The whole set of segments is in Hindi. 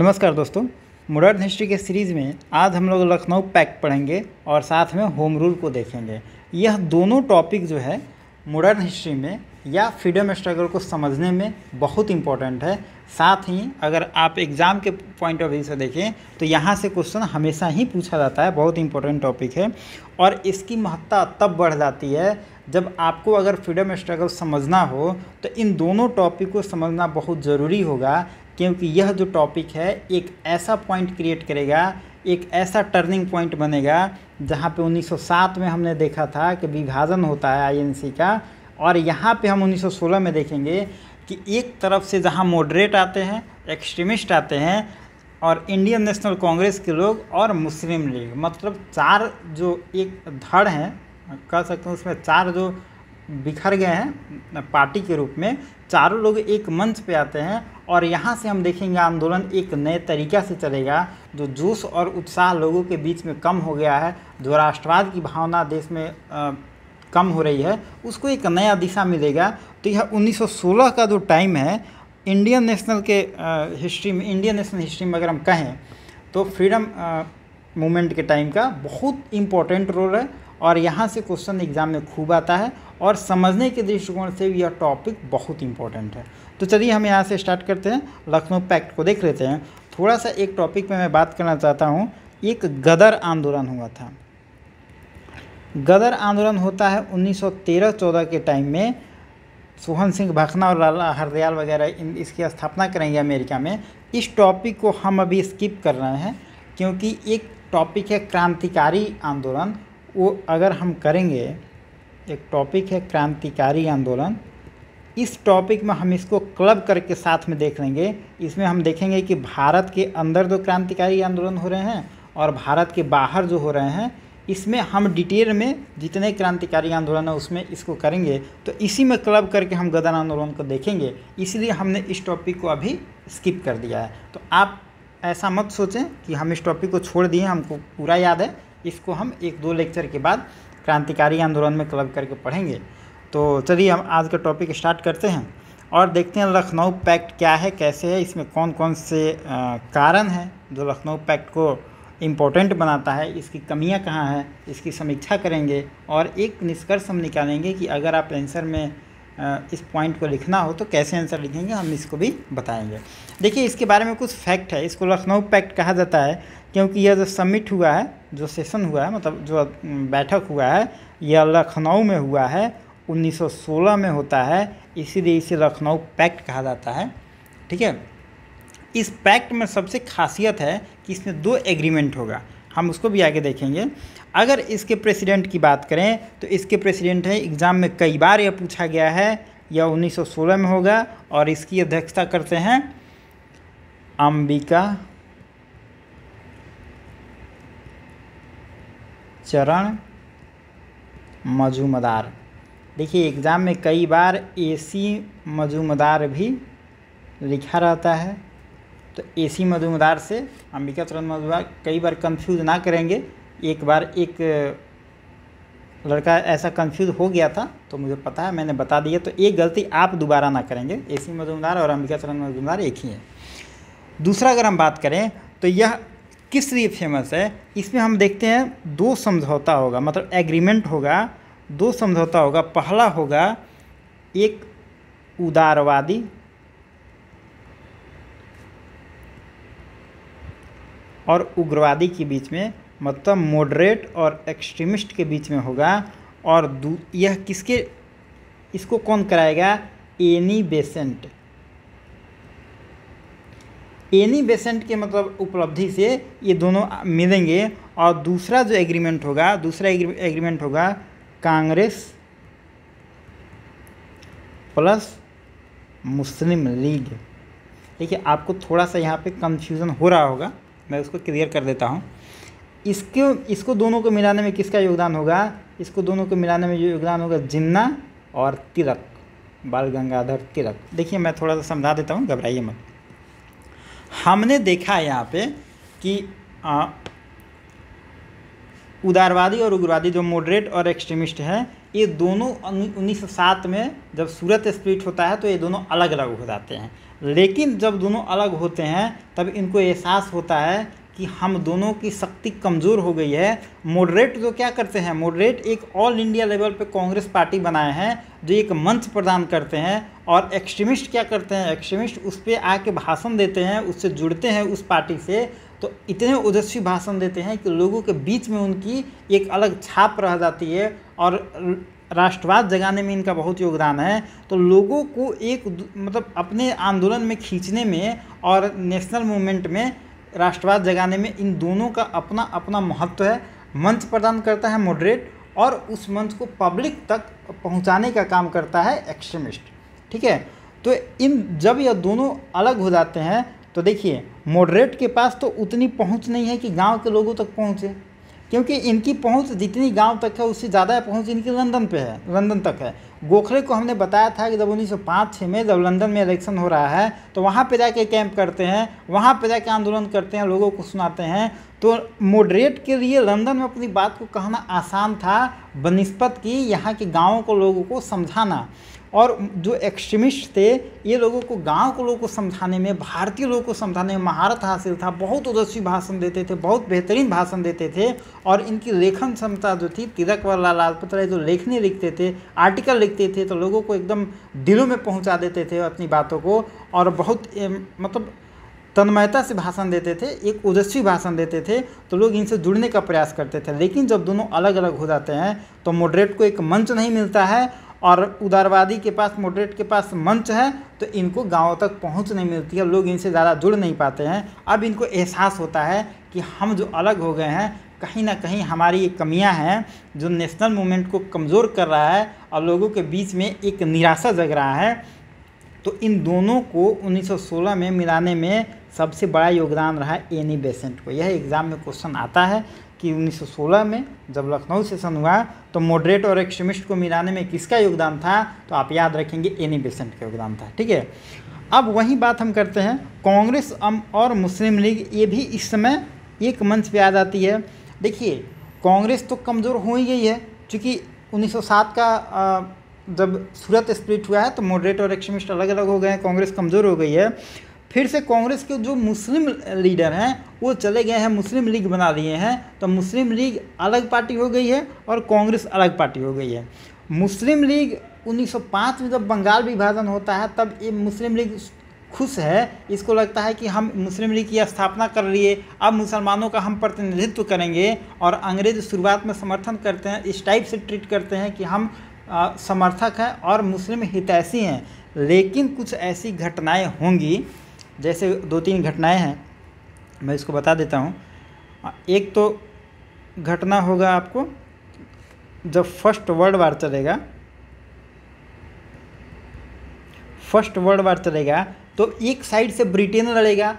नमस्कार दोस्तों मॉडर्न हिस्ट्री के सीरीज़ में आज हम लोग लखनऊ पैक पढ़ेंगे और साथ में होम रूल को देखेंगे यह दोनों टॉपिक जो है मॉडर्न हिस्ट्री में या फ्रीडम स्ट्रगल को समझने में बहुत इम्पॉर्टेंट है साथ ही अगर आप एग्ज़ाम के पॉइंट ऑफ व्यू से देखें तो यहाँ से क्वेश्चन हमेशा ही पूछा जाता है बहुत इंपॉर्टेंट टॉपिक है और इसकी महत्ता तब बढ़ जाती है जब आपको अगर फ्रीडम स्ट्रगल समझना हो तो इन दोनों टॉपिक को समझना बहुत ज़रूरी होगा क्योंकि यह जो टॉपिक है एक ऐसा पॉइंट क्रिएट करेगा एक ऐसा टर्निंग पॉइंट बनेगा जहाँ पे 1907 में हमने देखा था कि विभाजन होता है आईएनसी का और यहाँ पे हम 1916 में देखेंगे कि एक तरफ से जहाँ मॉडरेट आते हैं एक्सट्रीमिस्ट आते हैं और इंडियन नेशनल कांग्रेस के लोग और मुस्लिम लीग मतलब चार जो एक धड़ हैं कह सकते हैं उसमें चार जो बिखर गए हैं पार्टी के रूप में चारों लोग एक मंच पे आते हैं और यहाँ से हम देखेंगे आंदोलन एक नए तरीका से चलेगा जो जोश और उत्साह लोगों के बीच में कम हो गया है जो राष्ट्रवाद की भावना देश में आ, कम हो रही है उसको एक नया दिशा मिलेगा तो यह 1916 का जो टाइम है इंडियन नेशनल के हिस्ट्री में इंडियन नेशनल हिस्ट्री में अगर हम कहें तो फ्रीडम मूवमेंट के टाइम का बहुत इम्पोर्टेंट रोल है और यहाँ से क्वेश्चन एग्ज़ाम में खूब आता है और समझने के दृष्टिकोण से यह टॉपिक बहुत इंपॉर्टेंट है तो चलिए हम यहाँ से स्टार्ट करते हैं लखनऊ पैक्ट को देख लेते हैं थोड़ा सा एक टॉपिक पर मैं बात करना चाहता हूँ एक गदर आंदोलन हुआ था गदर आंदोलन होता है 1913-14 के टाइम में सोहन सिंह भाखना और लाला हरदयाल वगैरह इन इसकी स्थापना करेंगे अमेरिका में इस टॉपिक को हम अभी स्किप कर रहे हैं क्योंकि एक टॉपिक है क्रांतिकारी आंदोलन वो अगर हम करेंगे एक टॉपिक है क्रांतिकारी आंदोलन इस टॉपिक में हम इसको क्लब करके साथ में देख लेंगे इसमें हम देखेंगे कि भारत के अंदर जो क्रांतिकारी आंदोलन हो रहे हैं और भारत के बाहर जो हो रहे हैं इसमें हम डिटेल में जितने क्रांतिकारी आंदोलन है उसमें इसको करेंगे तो इसी में क्लब करके हम गदन आंदोलन को देखेंगे इसलिए हमने इस टॉपिक को अभी स्किप कर दिया है तो आप ऐसा मत सोचें कि हम इस टॉपिक को छोड़ दिए हमको पूरा याद है इसको हम एक दो लेक्चर के बाद क्रांतिकारी आंदोलन में क्लब करके पढ़ेंगे तो चलिए हम आज का टॉपिक स्टार्ट करते हैं और देखते हैं लखनऊ पैक्ट क्या है कैसे है इसमें कौन कौन से कारण हैं जो लखनऊ पैक्ट को इम्पोर्टेंट बनाता है इसकी कमियां कहाँ हैं इसकी समीक्षा करेंगे और एक निष्कर्ष हम निकालेंगे कि अगर आप आंसर में इस पॉइंट को लिखना हो तो कैसे आंसर लिखेंगे हम इसको भी बताएंगे देखिए इसके बारे में कुछ फैक्ट है इसको लखनऊ पैक्ट कहा जाता है क्योंकि यह जो समिट हुआ है जो सेशन हुआ है मतलब जो बैठक हुआ है यह लखनऊ में हुआ है 1916 में होता है इसीलिए इसे लखनऊ पैक्ट कहा जाता है ठीक है इस पैक्ट में सबसे खासियत है कि इसमें दो एग्रीमेंट होगा हम उसको भी आगे देखेंगे अगर इसके प्रेसिडेंट की बात करें तो इसके प्रेसिडेंट है एग्ज़ाम में कई बार यह पूछा गया है यह 1916 में होगा और इसकी अध्यक्षता करते हैं अंबिका चरण मजूमदार देखिए एग्ज़ाम में कई बार एसी मजूमदार भी लिखा रहता है तो एसी मजूमदार से अंबिका चरण मजूमदार कई बार कंफ्यूज ना करेंगे एक बार एक लड़का ऐसा कंफ्यूज हो गया था तो मुझे पता है मैंने बता दिया तो एक गलती आप दोबारा ना करेंगे एसी मजूमदार और अंबिका चरण मजूमदार एक ही है दूसरा अगर हम बात करें तो यह किस लिए फेमस है इसमें हम देखते हैं दो समझौता होगा मतलब एग्रीमेंट होगा दो समझौता होगा पहला होगा एक उदारवादी और उग्रवादी के बीच में मतलब मॉडरेट और एक्सट्रीमिस्ट के बीच में होगा और यह किसके इसको कौन कराएगा एनी बेसेंट एनी बेसेंट के मतलब उपलब्धि से ये दोनों मिलेंगे और दूसरा जो एग्रीमेंट होगा दूसरा एग्रीमेंट होगा कांग्रेस प्लस मुस्लिम लीग देखिए आपको थोड़ा सा यहाँ पे कंफ्यूजन हो रहा होगा मैं उसको क्लियर कर देता हूँ इसके इसको दोनों को मिलाने में किसका योगदान होगा इसको दोनों को मिलाने में जो योगदान होगा जिन्ना और तिलक बाल गंगाधर तिलक देखिए मैं थोड़ा सा समझा देता हूँ घबराइए मत हमने देखा है यहाँ पे कि आ, उदारवादी और उग्रवादी जो मॉडरेट और एक्सट्रीमिस्ट हैं ये दोनों 1907 में जब सूरत स्प्लिट होता है तो ये दोनों अलग अलग हो जाते हैं लेकिन जब दोनों अलग होते हैं तब इनको एहसास होता है कि हम दोनों की शक्ति कमज़ोर हो गई है मॉडरेट जो तो क्या करते हैं मॉडरेट एक ऑल इंडिया लेवल पे कांग्रेस पार्टी बनाए हैं जो एक मंच प्रदान करते हैं और एक्सट्रीमिस्ट क्या करते हैं एक्सट्रीमिस्ट उस पर आके भाषण देते हैं उससे जुड़ते हैं उस पार्टी से तो इतने ओजस्वी भाषण देते हैं कि लोगों के बीच में उनकी एक अलग छाप रह जाती है और राष्ट्रवाद जगाने में इनका बहुत योगदान है तो लोगों को एक मतलब अपने आंदोलन में खींचने में और नेशनल मूवमेंट में राष्ट्रवाद जगाने में इन दोनों का अपना अपना महत्व है मंच प्रदान करता है मॉडरेट और उस मंच को पब्लिक तक पहुंचाने का काम करता है एक्सट्रीमिस्ट ठीक है तो इन जब यह दोनों अलग हो जाते हैं तो देखिए मॉडरेट के पास तो उतनी पहुंच नहीं है कि गांव के लोगों तक पहुंचे क्योंकि इनकी पहुंच जितनी गांव तक है उससे ज़्यादा पहुंच इनकी लंदन पे है लंदन तक है गोखले को हमने बताया था कि जब उन्नीस सौ पाँच छः में जब लंदन में इलेक्शन हो रहा है तो वहाँ पे जाके कैंप करते हैं वहाँ पे जाके आंदोलन करते हैं लोगों को सुनाते हैं तो मोडरेट के लिए लंदन में अपनी बात को कहना आसान था बनस्पत की यहाँ के गाँवों को लोगों को समझाना और जो एक्सट्रीमिस्ट थे ये लोगों को गांव के लोगों को समझाने में भारतीय लोगों को समझाने में महारत हासिल था बहुत ओजस्वी भाषण देते थे बहुत बेहतरीन भाषण देते थे और इनकी लेखन क्षमता जो थी तिलक वाला लाजपत राय जो लेखनी लिखते थे आर्टिकल लिखते थे तो लोगों को एकदम दिलों में पहुँचा देते थे अपनी बातों को और बहुत मतलब तन्मयता से भाषण देते थे एक ओजस्वी भाषण देते थे तो लोग इनसे जुड़ने का प्रयास करते थे लेकिन जब दोनों अलग अलग हो जाते हैं तो मॉडरेट को एक मंच नहीं मिलता है और उदारवादी के पास मोडरेट के पास मंच है तो इनको गाँव तक पहुँच नहीं मिलती है लोग इनसे ज़्यादा जुड़ नहीं पाते हैं अब इनको एहसास होता है कि हम जो अलग हो गए हैं कहीं ना कहीं हमारी ये कमियां हैं जो नेशनल मूवमेंट को कमज़ोर कर रहा है और लोगों के बीच में एक निराशा जग रहा है तो इन दोनों को 1916 में मिलाने में सबसे बड़ा योगदान रहा एनी बेसेंट को यह एग्ज़ाम में क्वेश्चन आता है कि 1916 में जब लखनऊ सेशन हुआ तो मॉडरेट और एक्सट्रीमिस्ट को मिलाने में किसका योगदान था तो आप याद रखेंगे एनी बेसेंट का योगदान था ठीक है अब वही बात हम करते हैं कांग्रेस और मुस्लिम लीग ये भी इस समय एक मंच पे आ जाती है देखिए कांग्रेस तो कमज़ोर हो ही गई है चूँकि 1907 का जब सूरत स्प्लिट हुआ है तो मॉडरेट और एक्सट्रीमिस्ट अलग अलग हो गए हैं कांग्रेस कमज़ोर हो गई है फिर से कांग्रेस के जो मुस्लिम लीडर हैं वो चले गए हैं मुस्लिम लीग बना लिए हैं तो मुस्लिम लीग अलग पार्टी हो गई है और कांग्रेस अलग पार्टी हो गई है मुस्लिम लीग 1905 में जब बंगाल विभाजन होता है तब ये मुस्लिम लीग खुश है इसको लगता है कि हम मुस्लिम लीग की स्थापना कर लिए अब मुसलमानों का हम प्रतिनिधित्व करेंगे और अंग्रेज शुरुआत में समर्थन करते हैं इस टाइप से ट्रीट करते हैं कि हम आ, समर्थक हैं और मुस्लिम हितैषी हैं लेकिन कुछ ऐसी घटनाएं होंगी जैसे दो तीन घटनाएं हैं मैं इसको बता देता हूँ एक तो घटना होगा आपको जब फर्स्ट वर्ल्ड वार चलेगा फर्स्ट वर्ल्ड वार चलेगा तो एक साइड से ब्रिटेन लड़ेगा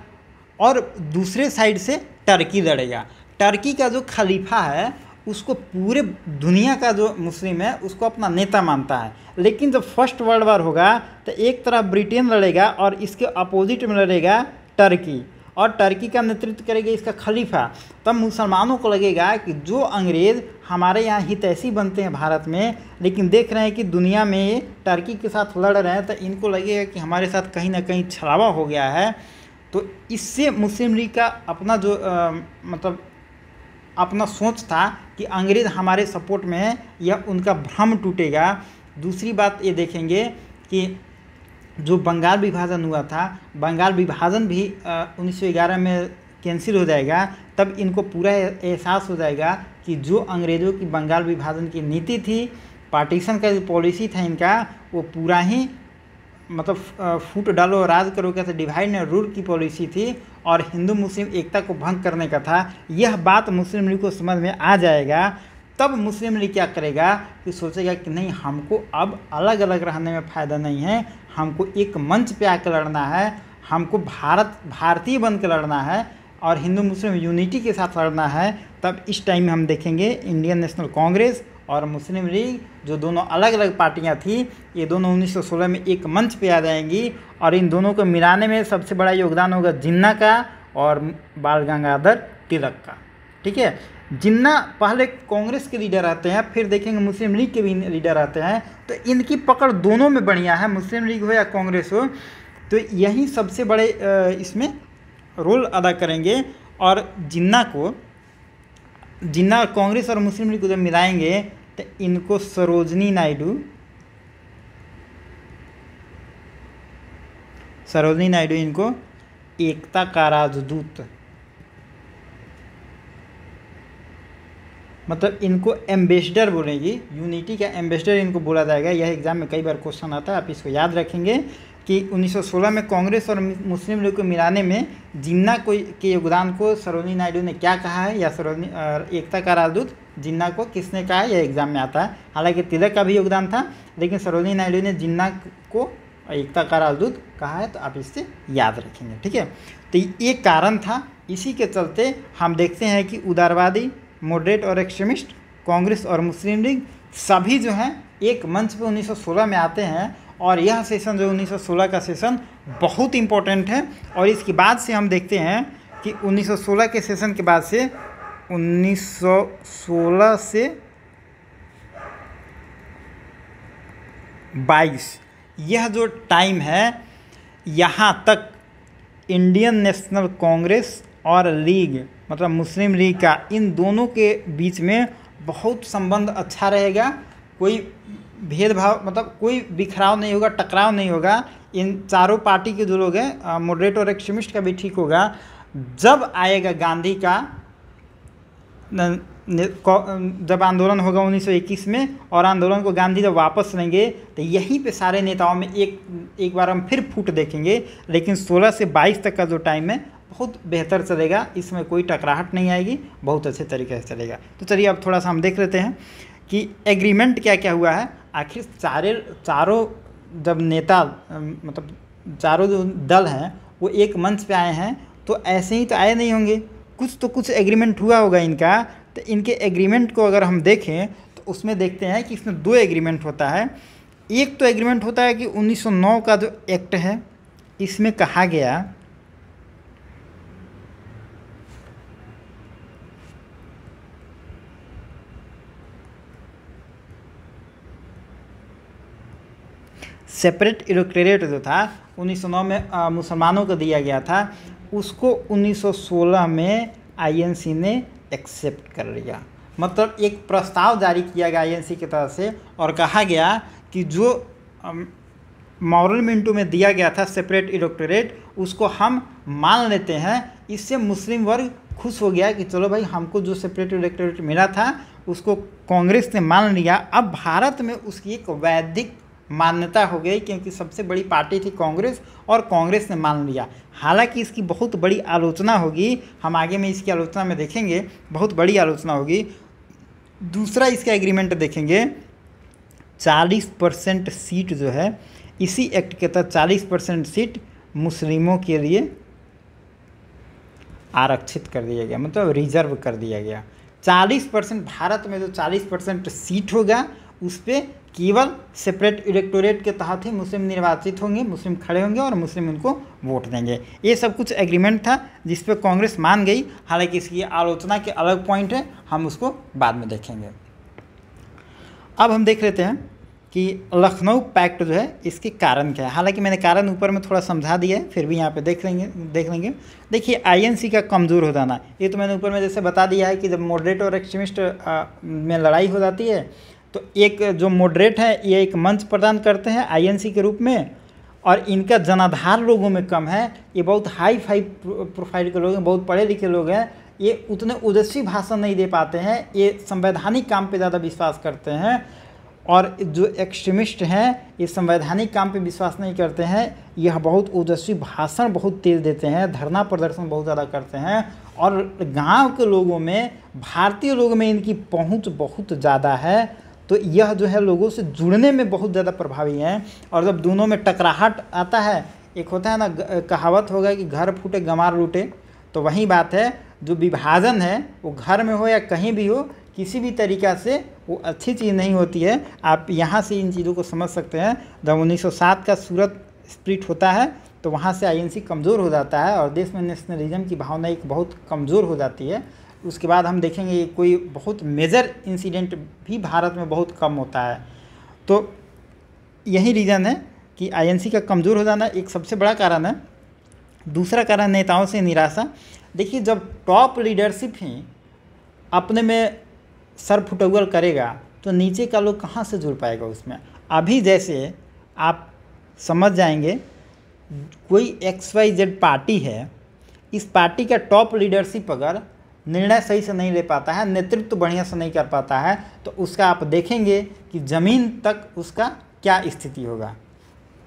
और दूसरे साइड से टर्की लड़ेगा टर्की का जो खलीफा है उसको पूरे दुनिया का जो मुस्लिम है उसको अपना नेता मानता है लेकिन जब फर्स्ट वर्ल्ड वार होगा तो एक तरफ ब्रिटेन लड़ेगा और इसके अपोजिट में लड़ेगा टर्की और टर्की का नेतृत्व करेगा इसका खलीफा तब मुसलमानों को लगेगा कि जो अंग्रेज़ हमारे यहाँ हितैषी बनते हैं भारत में लेकिन देख रहे हैं कि दुनिया में टर्की के साथ लड़ रहे हैं तो इनको लगेगा कि हमारे साथ कहीं ना कहीं छलावा हो गया है तो इससे मुस्लिम लीग का अपना जो आ, मतलब अपना सोच था कि अंग्रेज़ हमारे सपोर्ट में या उनका भ्रम टूटेगा दूसरी बात ये देखेंगे कि जो बंगाल विभाजन हुआ था बंगाल विभाजन भी उन्नीस में कैंसिल हो जाएगा तब इनको पूरा एहसास हो जाएगा कि जो अंग्रेज़ों की बंगाल विभाजन की नीति थी पार्टीशन का जो पॉलिसी था इनका वो पूरा ही मतलब फूट डालो राज करो क्या था डिवाइड एंड रूल की पॉलिसी थी और हिंदू मुस्लिम एकता को भंग करने का था यह बात मुस्लिम लीग को समझ में आ जाएगा तब मुस्लिम लीग क्या करेगा कि सोचेगा कि नहीं हमको अब अलग अलग रहने में फ़ायदा नहीं है हमको एक मंच पे आकर लड़ना है हमको भारत भारतीय बन के लड़ना है और हिंदू मुस्लिम यूनिटी के साथ लड़ना है तब इस टाइम में हम देखेंगे इंडियन नेशनल कांग्रेस और मुस्लिम लीग जो दोनों अलग अलग पार्टियां थी ये दोनों 1916 में एक मंच पे आ जाएंगी और इन दोनों को मिलाने में सबसे बड़ा योगदान होगा जिन्ना का और बाल गंगाधर तिलक का ठीक है जिन्ना पहले कांग्रेस के लीडर आते हैं फिर देखेंगे मुस्लिम लीग के भी लीडर आते हैं तो इनकी पकड़ दोनों में बढ़िया है मुस्लिम लीग हो या कांग्रेस हो तो यही सबसे बड़े इसमें रोल अदा करेंगे और जिन्ना को जिन्ना कांग्रेस और मुस्लिम लीग को जब मिलाएंगे तो इनको सरोजनी नायडू सरोजनी नायडू इनको एकता का राजदूत मतलब इनको एम्बेसडर बोलेंगी यूनिटी का एम्बेसडर इनको बोला जाएगा यह एग्ज़ाम में कई बार क्वेश्चन आता है आप इसको याद रखेंगे कि 1916 में कांग्रेस और मुस्लिम लीग को मिलाने में जिन्ना को के योगदान को सरोनी नायडू ने क्या कहा है या सरोनी एकता का राजदूत जिन्ना को किसने कहा यह एग्ज़ाम में आता है हालांकि तिलक का भी योगदान था लेकिन सरोनी नायडू ने जिन्ना को एकता का राजदूत कहा है तो आप इससे याद रखेंगे ठीक है तो ये कारण था इसी के चलते हम देखते हैं कि उदारवादी मॉडरेट और एक्सट्रीमिस्ट कांग्रेस और मुस्लिम लीग सभी जो हैं एक मंच पे 1916 में आते हैं और यह सेशन जो 1916 का सेशन बहुत इम्पोर्टेंट है और इसके बाद से हम देखते हैं कि 1916 के सेशन के बाद से 1916 से 22 यह जो टाइम है यहाँ तक इंडियन नेशनल कांग्रेस और लीग मतलब मुस्लिम लीग का इन दोनों के बीच में बहुत संबंध अच्छा रहेगा कोई भेदभाव मतलब कोई बिखराव नहीं होगा टकराव नहीं होगा इन चारों पार्टी के जो लोग हैं मॉडरेट और एक्सट्रीमिस्ट का भी ठीक होगा जब आएगा गांधी का न, जब आंदोलन होगा 1921 में और आंदोलन को गांधी जब वापस लेंगे तो यहीं पे सारे नेताओं में एक एक बार हम फिर फूट देखेंगे लेकिन 16 से 22 तक का जो टाइम है बहुत बेहतर चलेगा इसमें कोई टकराहट नहीं आएगी बहुत अच्छे तरीके से चलेगा तो चलिए अब थोड़ा सा हम देख लेते हैं कि एग्रीमेंट क्या क्या हुआ है आखिर चारे चारों जब नेता मतलब चारों जो दल हैं वो एक मंच पे आए हैं तो ऐसे ही तो आए नहीं होंगे कुछ तो कुछ एग्रीमेंट हुआ होगा इनका तो इनके एग्रीमेंट को अगर हम देखें तो उसमें देखते हैं कि इसमें दो एग्रीमेंट होता है एक तो एग्रीमेंट होता है कि 1909 का जो एक्ट है इसमें कहा गया सेपरेट इलेक्ट्रेट जो था 1909 में मुसलमानों को दिया गया था उसको 1916 में आईएनसी ने एक्सेप्ट कर लिया मतलब एक प्रस्ताव जारी किया गया आईएनसी की तरफ से और कहा गया कि जो मॉरल मिंटू में दिया गया था सेपरेट इलेक्टोरेट उसको हम मान लेते हैं इससे मुस्लिम वर्ग खुश हो गया कि चलो भाई हमको जो सेपरेट इलेक्टोरेट मिला था उसको कांग्रेस ने मान लिया अब भारत में उसकी एक वैदिक मान्यता हो गई क्योंकि सबसे बड़ी पार्टी थी कांग्रेस और कांग्रेस ने मान लिया हालांकि इसकी बहुत बड़ी आलोचना होगी हम आगे में इसकी आलोचना में देखेंगे बहुत बड़ी आलोचना होगी दूसरा इसका एग्रीमेंट देखेंगे चालीस परसेंट सीट जो है इसी एक्ट के तहत चालीस परसेंट सीट मुस्लिमों के लिए आरक्षित कर दिया गया मतलब रिजर्व कर दिया गया चालीस परसेंट भारत में जो चालीस परसेंट सीट होगा उस पर केवल सेपरेट इलेक्टोरेट के तहत ही मुस्लिम निर्वाचित होंगे मुस्लिम खड़े होंगे और मुस्लिम उनको वोट देंगे ये सब कुछ एग्रीमेंट था जिस पर कांग्रेस मान गई हालांकि इसकी आलोचना के अलग पॉइंट है हम उसको बाद में देखेंगे अब हम देख लेते हैं कि लखनऊ पैक्ट जो है इसके कारण क्या है हालांकि मैंने कारण ऊपर में थोड़ा समझा दिया है फिर भी यहाँ पे देख लेंगे देख लेंगे देखिए आईएनसी का कमज़ोर हो जाना ये तो मैंने ऊपर में जैसे बता दिया है कि जब मॉडरेट और एक्सट्रीमिस्ट में लड़ाई हो जाती है तो एक जो मॉडरेट है ये एक मंच प्रदान करते हैं आईएनसी के रूप में और इनका जनाधार लोगों में कम है ये बहुत हाई फाई प्रोफाइल के लोग हैं बहुत पढ़े लिखे लोग हैं ये उतने उदस्वी भाषण नहीं दे पाते हैं ये संवैधानिक काम पे ज़्यादा विश्वास करते हैं और जो एक्सट्रीमिस्ट हैं ये संवैधानिक काम पे विश्वास नहीं करते हैं यह बहुत ओजस्वी भाषण बहुत तेज देते हैं धरना प्रदर्शन बहुत ज़्यादा करते हैं और गांव के लोगों में भारतीय लोगों में इनकी पहुंच बहुत ज़्यादा है तो यह जो है लोगों से जुड़ने में बहुत ज़्यादा प्रभावी हैं और जब दोनों में टकराहट आता है एक होता है ना कहावत हो गया कि घर फूटे गंवार लूटे तो वही बात है जो विभाजन है वो घर में हो या कहीं भी हो किसी भी तरीक़ा से वो अच्छी चीज़ नहीं होती है आप यहाँ से इन चीज़ों को समझ सकते हैं जब 1907 का सूरत स्प्रिट होता है तो वहाँ से आईएनसी कमज़ोर हो जाता है और देश में नेशनलिज्म की भावना एक बहुत कमज़ोर हो जाती है उसके बाद हम देखेंगे कोई बहुत मेजर इंसिडेंट भी भारत में बहुत कम होता है तो यही रीज़न है कि आईएनसी का कमज़ोर हो जाना एक सबसे बड़ा कारण है दूसरा कारण नेताओं से निराशा देखिए जब टॉप लीडरशिप ही अपने में सर फुटुअल करेगा तो नीचे का लोग कहाँ से जुड़ पाएगा उसमें अभी जैसे आप समझ जाएंगे कोई एक्स वाई जेड पार्टी है इस पार्टी का टॉप लीडरशिप अगर निर्णय सही से नहीं ले पाता है नेतृत्व बढ़िया से नहीं कर पाता है तो उसका आप देखेंगे कि ज़मीन तक उसका क्या स्थिति होगा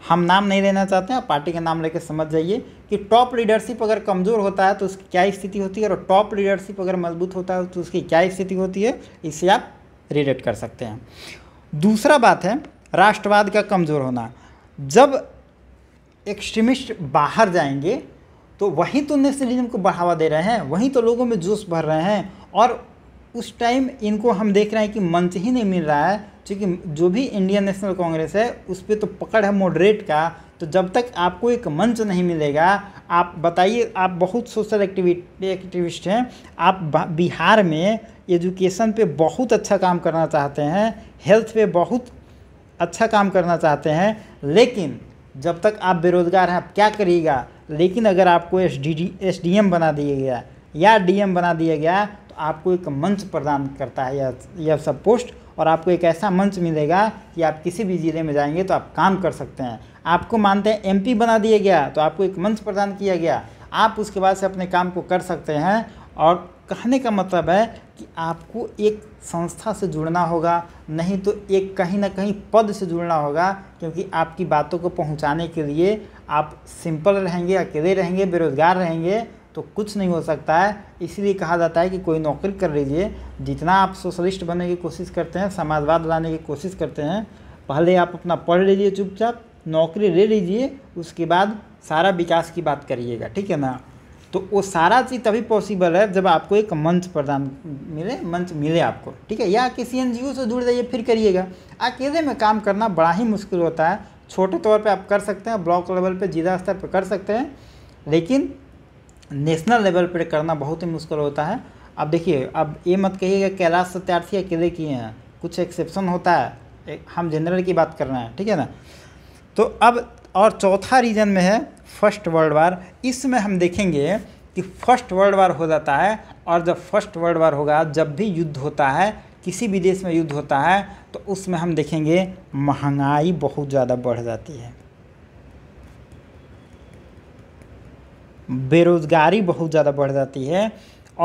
हम नाम नहीं लेना चाहते हैं पार्टी का नाम लेकर समझ जाइए कि टॉप लीडरशिप अगर कमज़ोर होता है तो उसकी क्या स्थिति होती है और टॉप लीडरशिप अगर मजबूत होता है तो उसकी क्या स्थिति होती है इसे आप रिलेट कर सकते हैं दूसरा बात है राष्ट्रवाद का कमज़ोर होना जब एक्सट्रीमिस्ट बाहर जाएंगे तो वहीं तो नेशनलिज्म को बढ़ावा दे रहे हैं वहीं तो लोगों में जोश भर रहे हैं और उस टाइम इनको हम देख रहे हैं कि मंच ही नहीं मिल रहा है क्योंकि जो भी इंडियन नेशनल कांग्रेस है उस पर तो पकड़ है मॉडरेट का तो जब तक आपको एक मंच नहीं मिलेगा आप बताइए आप बहुत सोशल एक्टिविटी एक्टिविस्ट हैं आप बिहार में एजुकेशन पे बहुत अच्छा काम करना चाहते हैं हेल्थ पे बहुत अच्छा काम करना चाहते हैं लेकिन जब तक आप बेरोज़गार हैं आप क्या करिएगा लेकिन अगर आपको S D S D M बना दिया गया या डी एम बना दिया गया तो आपको एक मंच प्रदान करता है यह यह सब पोस्ट और आपको एक ऐसा मंच मिलेगा कि आप किसी भी ज़िले में जाएंगे तो आप काम कर सकते हैं आपको मानते हैं एमपी बना दिया गया तो आपको एक मंच प्रदान किया गया आप उसके बाद से अपने काम को कर सकते हैं और कहने का मतलब है कि आपको एक संस्था से जुड़ना होगा नहीं तो एक कहीं ना कहीं पद से जुड़ना होगा क्योंकि आपकी बातों को पहुंचाने के लिए आप सिंपल रहेंगे अकेले रहेंगे बेरोज़गार रहेंगे तो कुछ नहीं हो सकता है इसीलिए कहा जाता है कि कोई नौकरी कर लीजिए जितना आप सोशलिस्ट बनने की कोशिश करते हैं समाजवाद लाने की कोशिश करते हैं पहले आप अपना पढ़ लीजिए चुपचाप नौकरी ले लीजिए उसके बाद सारा विकास की बात करिएगा ठीक है ना तो वो सारा चीज़ तभी पॉसिबल है जब आपको एक मंच प्रदान मिले मंच मिले आपको ठीक है या किसी एन से जुड़ जाइए फिर करिएगा अकेले में काम करना बड़ा ही मुश्किल होता है छोटे तौर पर आप कर सकते हैं ब्लॉक लेवल पर जिला स्तर पर कर सकते हैं लेकिन नेशनल लेवल पर करना बहुत ही मुश्किल होता है अब देखिए अब ये मत कहिएगा कैलाश सत्यार्थी अकेले किए हैं कुछ एक्सेप्शन होता है हम जनरल की बात कर रहे हैं ठीक है ना तो अब और चौथा रीजन में है फर्स्ट वर्ल्ड वार इसमें हम देखेंगे कि फर्स्ट वर्ल्ड वार हो जाता है और जब फर्स्ट वर्ल्ड वार होगा जब भी युद्ध होता है किसी भी देश में युद्ध होता है तो उसमें हम देखेंगे महंगाई बहुत ज़्यादा बढ़ जाती है बेरोज़गारी बहुत ज़्यादा बढ़ जाती है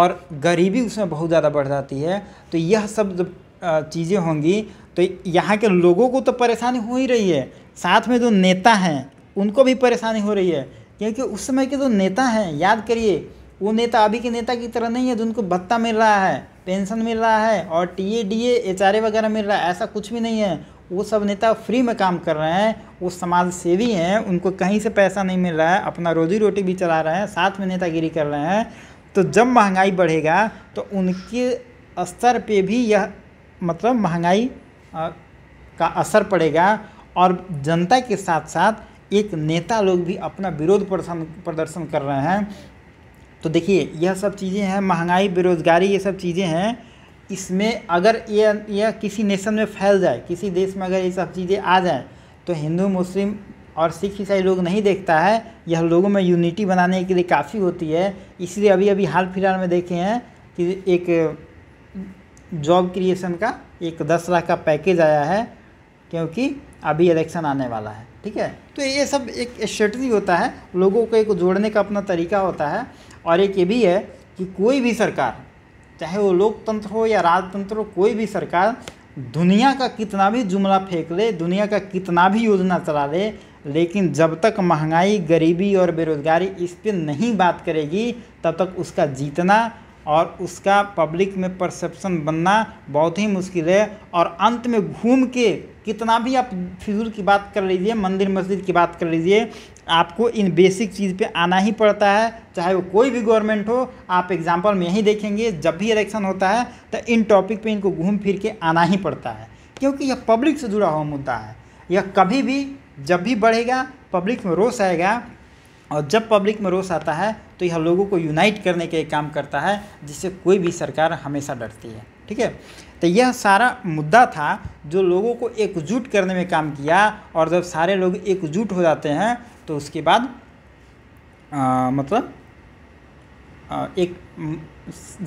और गरीबी उसमें बहुत ज़्यादा बढ़ जाती है तो यह सब जब चीज़ें होंगी तो यहाँ के लोगों को तो परेशानी हो ही रही है साथ में जो नेता हैं उनको भी परेशानी हो रही है क्योंकि उस समय के जो नेता हैं याद करिए वो नेता अभी के नेता की तरह नहीं है जिनको भत्ता मिल रहा है पेंशन मिल रहा है और T A D H R A वगैरह मिल रहा है ऐसा कुछ भी नहीं है वो सब नेता फ्री में काम कर रहे हैं वो समाज सेवी हैं उनको कहीं से पैसा नहीं मिल रहा है अपना रोजी रोटी भी चला रहे हैं साथ में नेतागिरी कर रहे हैं तो जब महंगाई बढ़ेगा तो उनके स्तर पे भी यह मतलब महंगाई का असर पड़ेगा और जनता के साथ साथ एक नेता लोग भी अपना विरोध प्रदर्शन प्रदर्शन कर रहे हैं तो देखिए यह सब चीज़ें हैं महंगाई बेरोज़गारी ये सब चीज़ें हैं इसमें अगर यह यह किसी नेशन में फैल जाए किसी देश में अगर ये सब चीज़ें आ जाए तो हिंदू मुस्लिम और सिख ईसाई लोग नहीं देखता है यह लोगों में यूनिटी बनाने के लिए काफ़ी होती है इसलिए अभी अभी हाल फिलहाल में देखे हैं कि एक जॉब क्रिएशन का एक दस लाख का पैकेज आया है क्योंकि अभी इलेक्शन आने वाला है ठीक है तो ये सब एक स्ट्रेटजी होता है लोगों को एक जोड़ने का अपना तरीका होता है और एक ये भी है कि कोई भी सरकार चाहे वो लोकतंत्र हो या राजतंत्र हो कोई भी सरकार दुनिया का कितना भी जुमला फेंक ले दुनिया का कितना भी योजना चला ले लेकिन जब तक महंगाई गरीबी और बेरोज़गारी इस पर नहीं बात करेगी तब तक उसका जीतना और उसका पब्लिक में परसेप्शन बनना बहुत ही मुश्किल है और अंत में घूम के कितना भी आप फिजूल की बात कर लीजिए मंदिर मस्जिद की बात कर लीजिए आपको इन बेसिक चीज़ पे आना ही पड़ता है चाहे वो कोई भी गवर्नमेंट हो आप एग्जांपल में यही देखेंगे जब भी इलेक्शन होता है तो इन टॉपिक पे इनको घूम फिर के आना ही पड़ता है क्योंकि यह पब्लिक से जुड़ा हुआ मुद्दा है यह कभी भी जब भी बढ़ेगा पब्लिक में रोष आएगा और जब पब्लिक में रोष आता है तो यह लोगों को यूनाइट करने के काम करता है जिससे कोई भी सरकार हमेशा डरती है ठीक है तो यह सारा मुद्दा था जो लोगों को एकजुट करने में काम किया और जब सारे लोग एकजुट हो जाते हैं तो उसके बाद आ, मतलब एक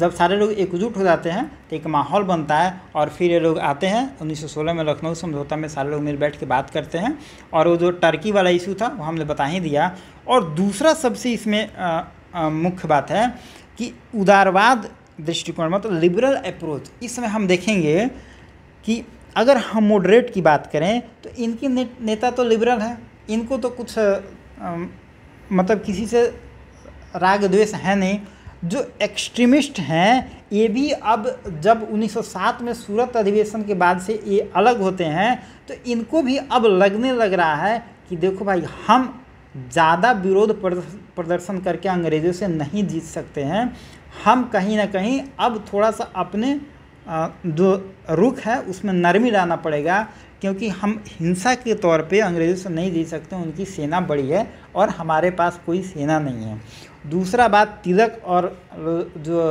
जब सारे लोग एकजुट हो जाते हैं तो एक माहौल बनता है और फिर ये लोग आते हैं 1916 में लखनऊ समझौता में सारे लोग मिल बैठ के बात करते हैं और वो जो टर्की वाला इशू था वो हमने बता ही दिया और दूसरा सबसे इसमें मुख्य बात है कि उदारवाद दृष्टिकोण मतलब लिबरल अप्रोच इसमें हम देखेंगे कि अगर हम मॉडरेट की बात करें तो इनके ने, नेता तो लिबरल हैं इनको तो कुछ आ, मतलब किसी से राग द्वेष है नहीं जो एक्सट्रीमिस्ट हैं ये भी अब जब 1907 में सूरत अधिवेशन के बाद से ये अलग होते हैं तो इनको भी अब लगने लग रहा है कि देखो भाई हम ज़्यादा विरोध प्रदर्शन करके अंग्रेज़ों से नहीं जीत सकते हैं हम कहीं ना कहीं अब थोड़ा सा अपने जो रुख है उसमें नरमी लाना पड़ेगा क्योंकि हम हिंसा के तौर पे अंग्रेज़ों से नहीं जी सकते उनकी सेना बड़ी है और हमारे पास कोई सेना नहीं है दूसरा बात तिलक और जो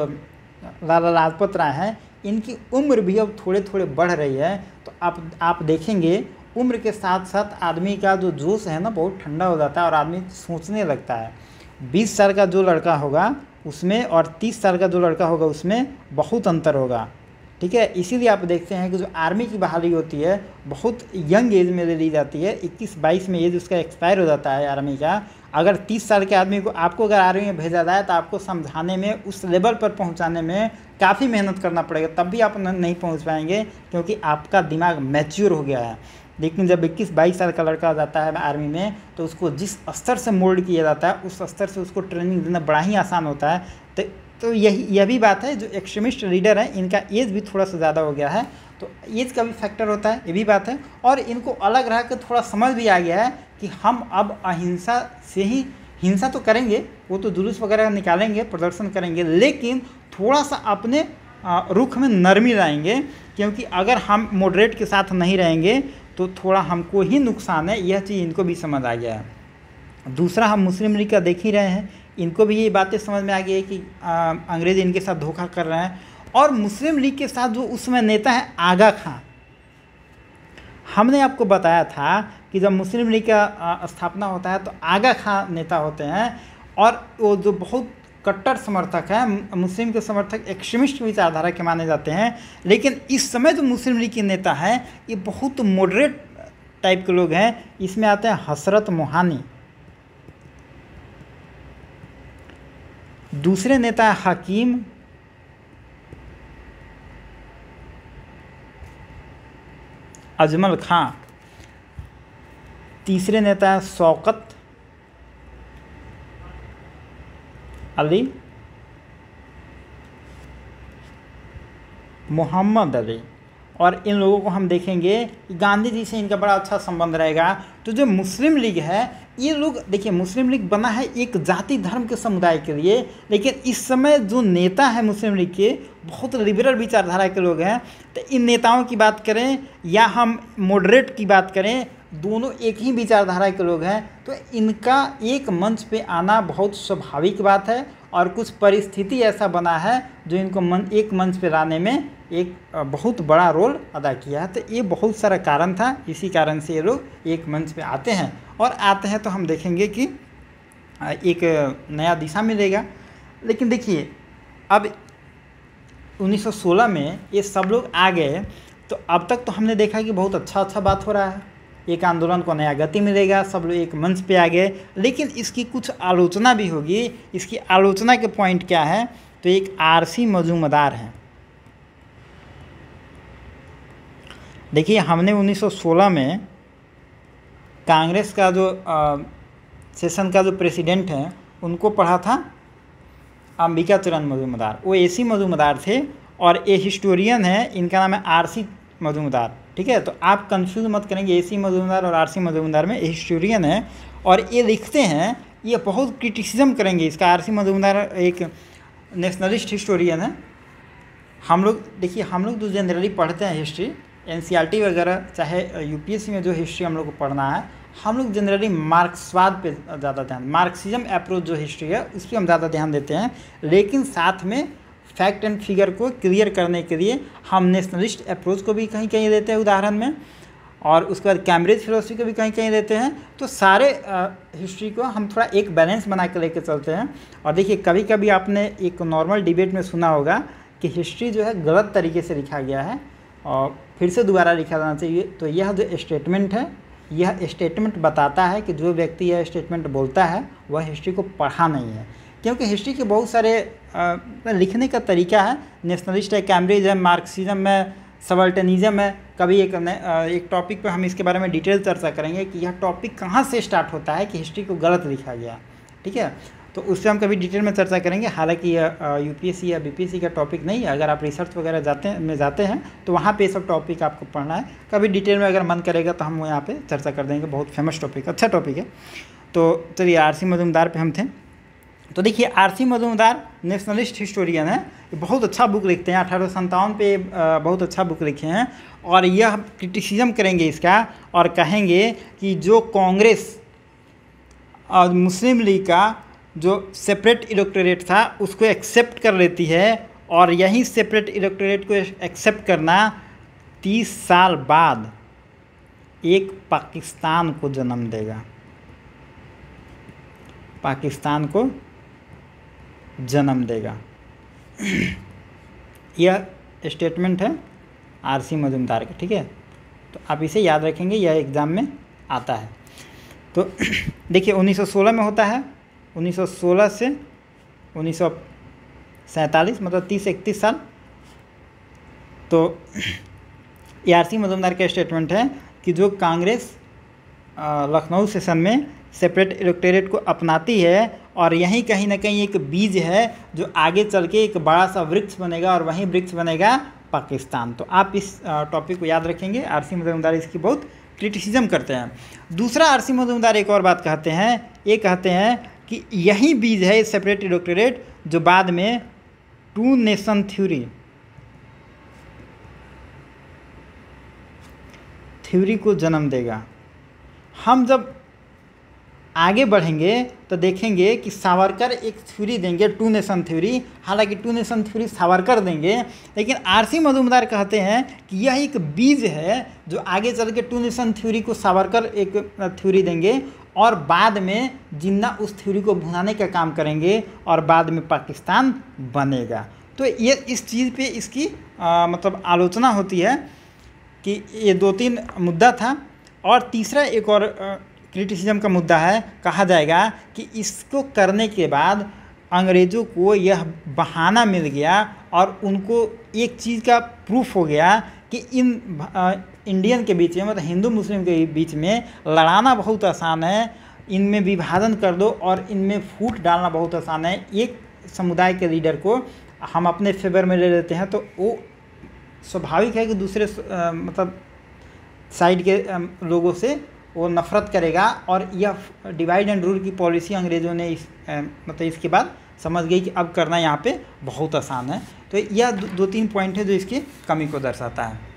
लाला लाजपत राय हैं इनकी उम्र भी अब थोड़े थोड़े बढ़ रही है तो आप आप देखेंगे उम्र के साथ साथ आदमी का जो जोश है ना बहुत ठंडा हो जाता है और आदमी सोचने लगता है बीस साल का जो लड़का होगा उसमें और तीस साल का जो लड़का होगा उसमें बहुत अंतर होगा ठीक है इसीलिए आप देखते हैं कि जो आर्मी की बहाली होती है बहुत यंग एज में ली जाती है 21 बाईस में एज उसका एक्सपायर हो जाता है आर्मी का अगर 30 साल के आदमी को आपको अगर आर्मी में भेजा जाए तो आपको समझाने में उस लेवल पर पहुंचाने में काफ़ी मेहनत करना पड़ेगा तब भी आप नहीं पहुंच पाएंगे क्योंकि आपका दिमाग मैच्योर हो गया है लेकिन जब इक्कीस बाईस साल का लड़का जाता है आर्मी में तो उसको जिस स्तर से मोल्ड किया जाता है उस स्तर से उसको ट्रेनिंग देना बड़ा ही आसान होता है तो तो यही यह भी बात है जो एक्सट्रीमिस्ट रीडर हैं इनका एज भी थोड़ा सा ज़्यादा हो गया है तो एज का भी फैक्टर होता है ये भी बात है और इनको अलग रह कर थोड़ा समझ भी आ गया है कि हम अब अहिंसा से ही हिंसा तो करेंगे वो तो जुलूस वगैरह निकालेंगे प्रदर्शन करेंगे लेकिन थोड़ा सा अपने रुख में नरमी लाएंगे क्योंकि अगर हम मॉडरेट के साथ नहीं रहेंगे तो थोड़ा हमको ही नुकसान है यह चीज़ इनको भी समझ आ गया है दूसरा हम मुस्लिम लीग का देख ही रहे हैं इनको भी ये बातें समझ में आ गई है कि अंग्रेज़ इनके साथ धोखा कर रहे हैं और मुस्लिम लीग के साथ जो उस समय नेता है आगा खां हमने आपको बताया था कि जब मुस्लिम लीग का स्थापना होता है तो आगा खां नेता होते हैं और वो जो बहुत कट्टर समर्थक हैं मुस्लिम के समर्थक एक्सट्रीमिस्ट विचारधारा के माने जाते हैं लेकिन इस समय जो मुस्लिम लीग के नेता हैं ये बहुत मॉडरेट टाइप के लोग हैं इसमें आते हैं हसरत मोहानी दूसरे नेता हकीम अजमल खां तीसरे नेता है शौकत अली मोहम्मद अली और इन लोगों को हम देखेंगे गांधी जी से इनका बड़ा अच्छा संबंध रहेगा तो जो मुस्लिम लीग है ये लोग देखिए मुस्लिम लीग बना है एक जाति धर्म के समुदाय के लिए लेकिन इस समय जो नेता है मुस्लिम लीग के बहुत लिबरल विचारधारा के लोग हैं तो इन नेताओं की बात करें या हम मॉडरेट की बात करें दोनों एक ही विचारधारा के लोग हैं तो इनका एक मंच पे आना बहुत स्वाभाविक बात है और कुछ परिस्थिति ऐसा बना है जो इनको मन एक मंच पर लाने में एक बहुत बड़ा रोल अदा किया है तो ये बहुत सारा कारण था इसी कारण से ये लोग एक मंच पे आते हैं और आते हैं तो हम देखेंगे कि एक नया दिशा मिलेगा लेकिन देखिए अब 1916 में ये सब लोग आ गए तो अब तक तो हमने देखा कि बहुत अच्छा अच्छा बात हो रहा है एक आंदोलन को नया गति मिलेगा सब लोग एक मंच पे आ गए लेकिन इसकी कुछ आलोचना भी होगी इसकी आलोचना के पॉइंट क्या है तो एक आरसी मजूमदार हैं देखिए हमने 1916 में कांग्रेस का जो सेशन का जो प्रेसिडेंट है उनको पढ़ा था अंबिका चरण मधुमदार वो एसी मधुमदार थे और ये हिस्टोरियन है इनका नाम है आरसी मधुमदार ठीक है तो आप कंफ्यूज मत करेंगे ए सी मजूमदार और आर सी मजूमदार में हिस्टोरियन है और ये लिखते हैं ये बहुत क्रिटिसिज्म करेंगे इसका आर सी मधुमदार एक नेशनलिस्ट हिस्टोरियन है हम लोग देखिए हम लोग जो तो जनरली पढ़ते हैं हिस्ट्री एन वगैरह चाहे यू में जो हिस्ट्री हम लोग को पढ़ना है हम लोग जनरली मार्क्सवाद पे ज़्यादा ध्यान मार्क्सिज्म अप्रोच जो हिस्ट्री है उस पर हम ज़्यादा ध्यान देते हैं लेकिन साथ में फैक्ट एंड फिगर को क्लियर करने के लिए हम नेशनलिस्ट अप्रोच को भी कहीं कहीं देते हैं उदाहरण में और उसके बाद कैम्ब्रिज फिलोसफी को भी कहीं कहीं देते हैं तो सारे हिस्ट्री को हम थोड़ा एक बैलेंस बना कर लेकर चलते हैं और देखिए कभी कभी आपने एक नॉर्मल डिबेट में सुना होगा कि हिस्ट्री जो है गलत तरीके से लिखा गया है और फिर से दोबारा लिखा जाना चाहिए तो यह जो स्टेटमेंट है यह स्टेटमेंट बताता है कि जो व्यक्ति यह स्टेटमेंट बोलता है वह हिस्ट्री को पढ़ा नहीं है क्योंकि हिस्ट्री के बहुत सारे आ, लिखने का तरीका है नेशनलिस्ट है कैम्ब्रिज है मार्क्सिज्म है सबल्टनिज़म है कभी एक आ, एक टॉपिक पर हम इसके बारे में डिटेल चर्चा करेंगे कि यह टॉपिक कहाँ से स्टार्ट होता है कि हिस्ट्री को गलत लिखा गया ठीक है तो उससे हम कभी डिटेल में चर्चा करेंगे हालांकि यू या बी का टॉपिक नहीं है अगर आप रिसर्च वगैरह जाते में जाते हैं तो वहाँ पे सब टॉपिक आपको पढ़ना है कभी डिटेल में अगर मन करेगा तो हम यहाँ पे चर्चा कर देंगे बहुत फेमस टॉपिक अच्छा टॉपिक है तो चलिए आर सी पर हम थे तो देखिए R C Majumdar nationalist historian है बहुत अच्छा बुक लिखते हैं अठारह सौ पे बहुत अच्छा बुक लिखे हैं और यह क्रिटिसिज्म करेंगे इसका और कहेंगे कि जो कांग्रेस और मुस्लिम लीग का जो सेपरेट इलेक्टोरेट था उसको एक्सेप्ट कर लेती है और यही सेपरेट इलेक्टोरेट को एक्सेप्ट करना तीस साल बाद एक पाकिस्तान को जन्म देगा पाकिस्तान को जन्म देगा यह स्टेटमेंट है आरसी मजुमदार का ठीक है तो आप इसे याद रखेंगे यह एग्ज़ाम में आता है तो देखिए 1916 में होता है 1916 से उन्नीस मतलब तीस इकतीस साल तो A e R C Majumdar का स्टेटमेंट है कि जो कांग्रेस लखनऊ सेशन में सेपरेट इलेक्टोरेट को अपनाती है और यहीं कहीं ना कहीं एक बीज है जो आगे चल के एक बड़ा सा वृक्ष बनेगा और वहीं वृक्ष बनेगा पाकिस्तान तो आप इस टॉपिक को याद रखेंगे आर सी मजुमदार इसकी बहुत क्रिटिसिज्म करते हैं दूसरा आरसी सी मजुमदार एक और बात कहते हैं ये कहते हैं कि यही बीज है सेपरेट डॉक्टरेट जो बाद में टू नेशन थ्योरी थ्योरी को जन्म देगा हम जब आगे बढ़ेंगे तो देखेंगे कि सावरकर एक थ्योरी देंगे टू नेशन थ्योरी हालांकि टू नेशन थ्योरी सावरकर देंगे लेकिन आरसी मधुमदार कहते हैं कि यह एक बीज है जो आगे चल के टू नेशन थ्योरी को सावरकर एक थ्योरी देंगे और बाद में जिन्ना उस थ्योरी को भुनाने का काम करेंगे और बाद में पाकिस्तान बनेगा तो ये इस चीज़ पे इसकी आ, मतलब आलोचना होती है कि ये दो तीन मुद्दा था और तीसरा एक और क्रिटिसिज्म का मुद्दा है कहा जाएगा कि इसको करने के बाद अंग्रेज़ों को यह बहाना मिल गया और उनको एक चीज़ का प्रूफ हो गया कि इन इंडियन के बीच में मतलब हिंदू मुस्लिम के बीच में लड़ाना बहुत आसान है इनमें विभाजन कर दो और इनमें फूट डालना बहुत आसान है एक समुदाय के लीडर को हम अपने फेवर में ले लेते हैं तो वो स्वाभाविक है कि दूसरे आ, मतलब साइड के आ, लोगों से वो नफ़रत करेगा और यह डिवाइड एंड रूल की पॉलिसी अंग्रेज़ों ने इस आ, मतलब इसके बाद समझ गई कि अब करना यहाँ पे बहुत आसान है तो यह दो, दो तीन पॉइंट है जो इसकी कमी को दर्शाता है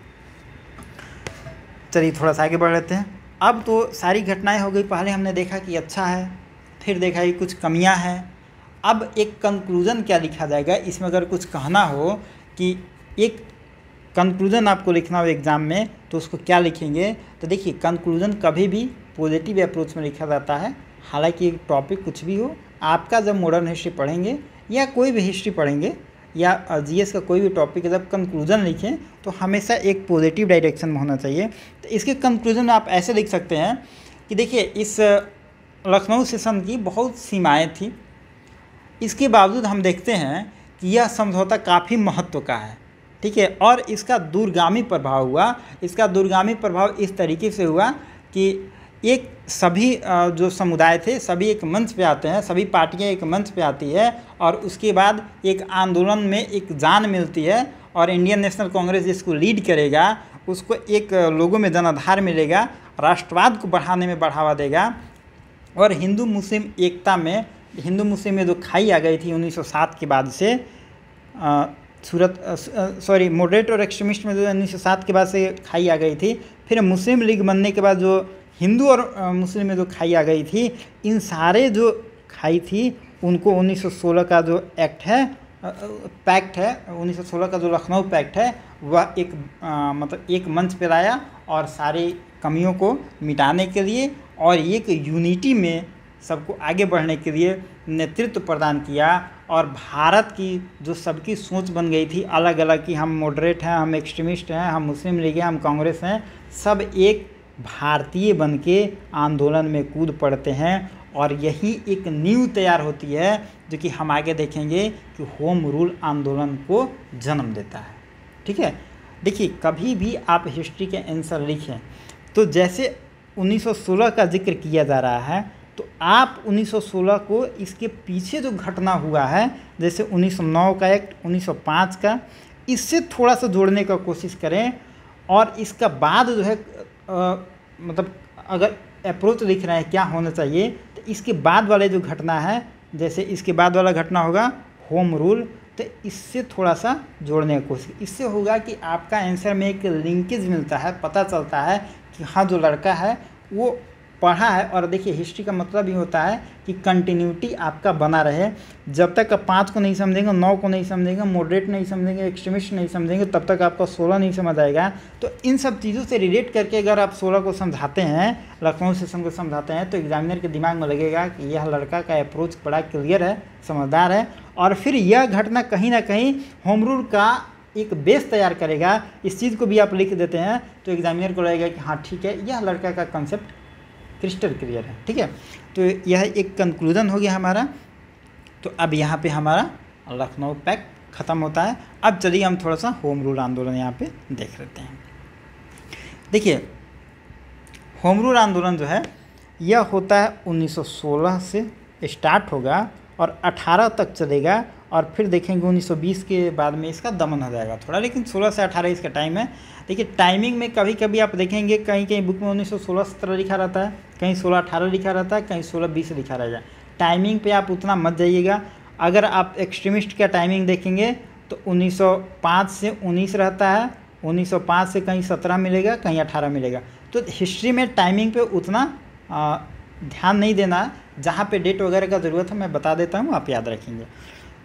चलिए थोड़ा सा आगे बढ़ लेते हैं अब तो सारी घटनाएं हो गई पहले हमने देखा कि अच्छा है फिर देखा कि कुछ कमियां हैं अब एक कंक्लूज़न क्या लिखा जाएगा इसमें अगर कुछ कहना हो कि एक कंक्लूज़न आपको लिखना हो एग्ज़ाम में तो उसको क्या लिखेंगे तो देखिए कंक्लूज़न कभी भी पॉजिटिव अप्रोच में लिखा जाता है हालांकि टॉपिक कुछ भी हो आपका जब मॉडर्न हिस्ट्री पढ़ेंगे या कोई भी हिस्ट्री पढ़ेंगे या जी का कोई भी टॉपिक जब कंक्लूजन लिखें तो हमेशा एक पॉजिटिव डायरेक्शन में होना चाहिए तो इसके कंक्लूजन में आप ऐसे लिख सकते हैं कि देखिए इस लखनऊ सेशन की बहुत सीमाएँ थी इसके बावजूद हम देखते हैं कि यह समझौता काफ़ी महत्व का है ठीक है और इसका दूरगामी प्रभाव हुआ इसका दूरगामी प्रभाव इस तरीके से हुआ कि एक सभी जो समुदाय थे सभी एक मंच पे आते हैं सभी पार्टियाँ एक मंच पे आती है और उसके बाद एक आंदोलन में एक जान मिलती है और इंडियन नेशनल कांग्रेस जिसको लीड करेगा उसको एक लोगों में जनाधार मिलेगा राष्ट्रवाद को बढ़ाने में बढ़ावा देगा और हिंदू मुस्लिम एकता में हिंदू मुस्लिम में जो खाई आ गई थी 1907 के बाद से आ, सूरत सॉरी मॉडरेट और एक्सट्रीमिस्ट में जो 1907 के बाद से खाई आ गई थी फिर मुस्लिम लीग बनने के बाद जो हिंदू और मुस्लिम में जो खाई आ गई थी इन सारे जो खाई थी उनको 1916 का जो एक्ट है पैक्ट है 1916 का जो लखनऊ पैक्ट है वह एक आ, मतलब एक मंच पर लाया और सारी कमियों को मिटाने के लिए और एक यूनिटी में सबको आगे बढ़ने के लिए नेतृत्व प्रदान किया और भारत की जो सबकी सोच बन गई थी अलग अलग कि हम मॉडरेट हैं हम एक्सट्रीमिस्ट हैं हम मुस्लिम लीग हैं हम कांग्रेस हैं सब एक भारतीय बन के आंदोलन में कूद पड़ते हैं और यही एक नींव तैयार होती है जो कि हम आगे देखेंगे कि होम रूल आंदोलन को जन्म देता है ठीक है देखिए कभी भी आप हिस्ट्री के आंसर लिखें तो जैसे 1916 का जिक्र किया जा रहा है तो आप 1916 को इसके पीछे जो घटना हुआ है जैसे 1909 का एक्ट 1905 का इससे थोड़ा सा जोड़ने का कोशिश करें और इसका बाद जो है मतलब अगर अप्रोच लिख रहे हैं क्या होना चाहिए तो इसके बाद वाले जो घटना है जैसे इसके बाद वाला घटना होगा होम रूल तो इससे थोड़ा सा जोड़ने की कोशिश इससे होगा कि आपका आंसर में एक लिंकेज मिलता है पता चलता है कि हाँ जो लड़का है वो पढ़ा है और देखिए हिस्ट्री का मतलब ही होता है कि कंटिन्यूटी आपका बना रहे जब तक आप पाँच को नहीं समझेंगे नौ को नहीं समझेंगे मॉडरेट नहीं समझेंगे एक्सट्रीमिस्ट नहीं समझेंगे तब तक आपका सोलह नहीं समझ आएगा तो इन सब चीज़ों से रिलेट करके अगर आप सोलह को समझाते हैं लखनऊ सेशन को समझाते हैं तो एग्जामिनर के दिमाग में लगेगा कि यह लड़का का अप्रोच बड़ा क्लियर है समझदार है और फिर यह घटना कहीं ना कहीं होम रूल का एक बेस तैयार करेगा इस चीज़ को भी आप लिख देते हैं तो एग्जामिनर को लगेगा कि हाँ ठीक है यह लड़का का कंसेप्ट क्रिस्टल क्लियर है ठीक है तो यह एक कंक्लूजन हो गया हमारा तो अब यहाँ पे हमारा लखनऊ पैक ख़त्म होता है अब चलिए हम थोड़ा सा होम रूल आंदोलन यहाँ पे देख लेते हैं देखिए होम रूल आंदोलन जो है यह होता है 1916 से स्टार्ट होगा और 18 तक चलेगा और फिर देखेंगे 1920 के बाद में इसका दमन हो जाएगा थोड़ा लेकिन 16 से 18 इसका टाइम है देखिए टाइमिंग में कभी कभी आप देखेंगे कहीं कहीं बुक में उन्नीस सौ सोलह सत्रह लिखा रहता है कहीं सोलह अठारह लिखा रहता है कहीं सोलह बीस लिखा जाए टाइमिंग पे आप उतना मत जाइएगा अगर आप एक्सट्रीमिस्ट का टाइमिंग देखेंगे तो उन्नीस से उन्नीस रहता है उन्नीस से कहीं सत्रह मिलेगा कहीं अठारह मिलेगा तो हिस्ट्री में टाइमिंग पे उतना आ, ध्यान नहीं देना जहाँ पे डेट वगैरह का ज़रूरत है मैं बता देता हूँ आप याद रखेंगे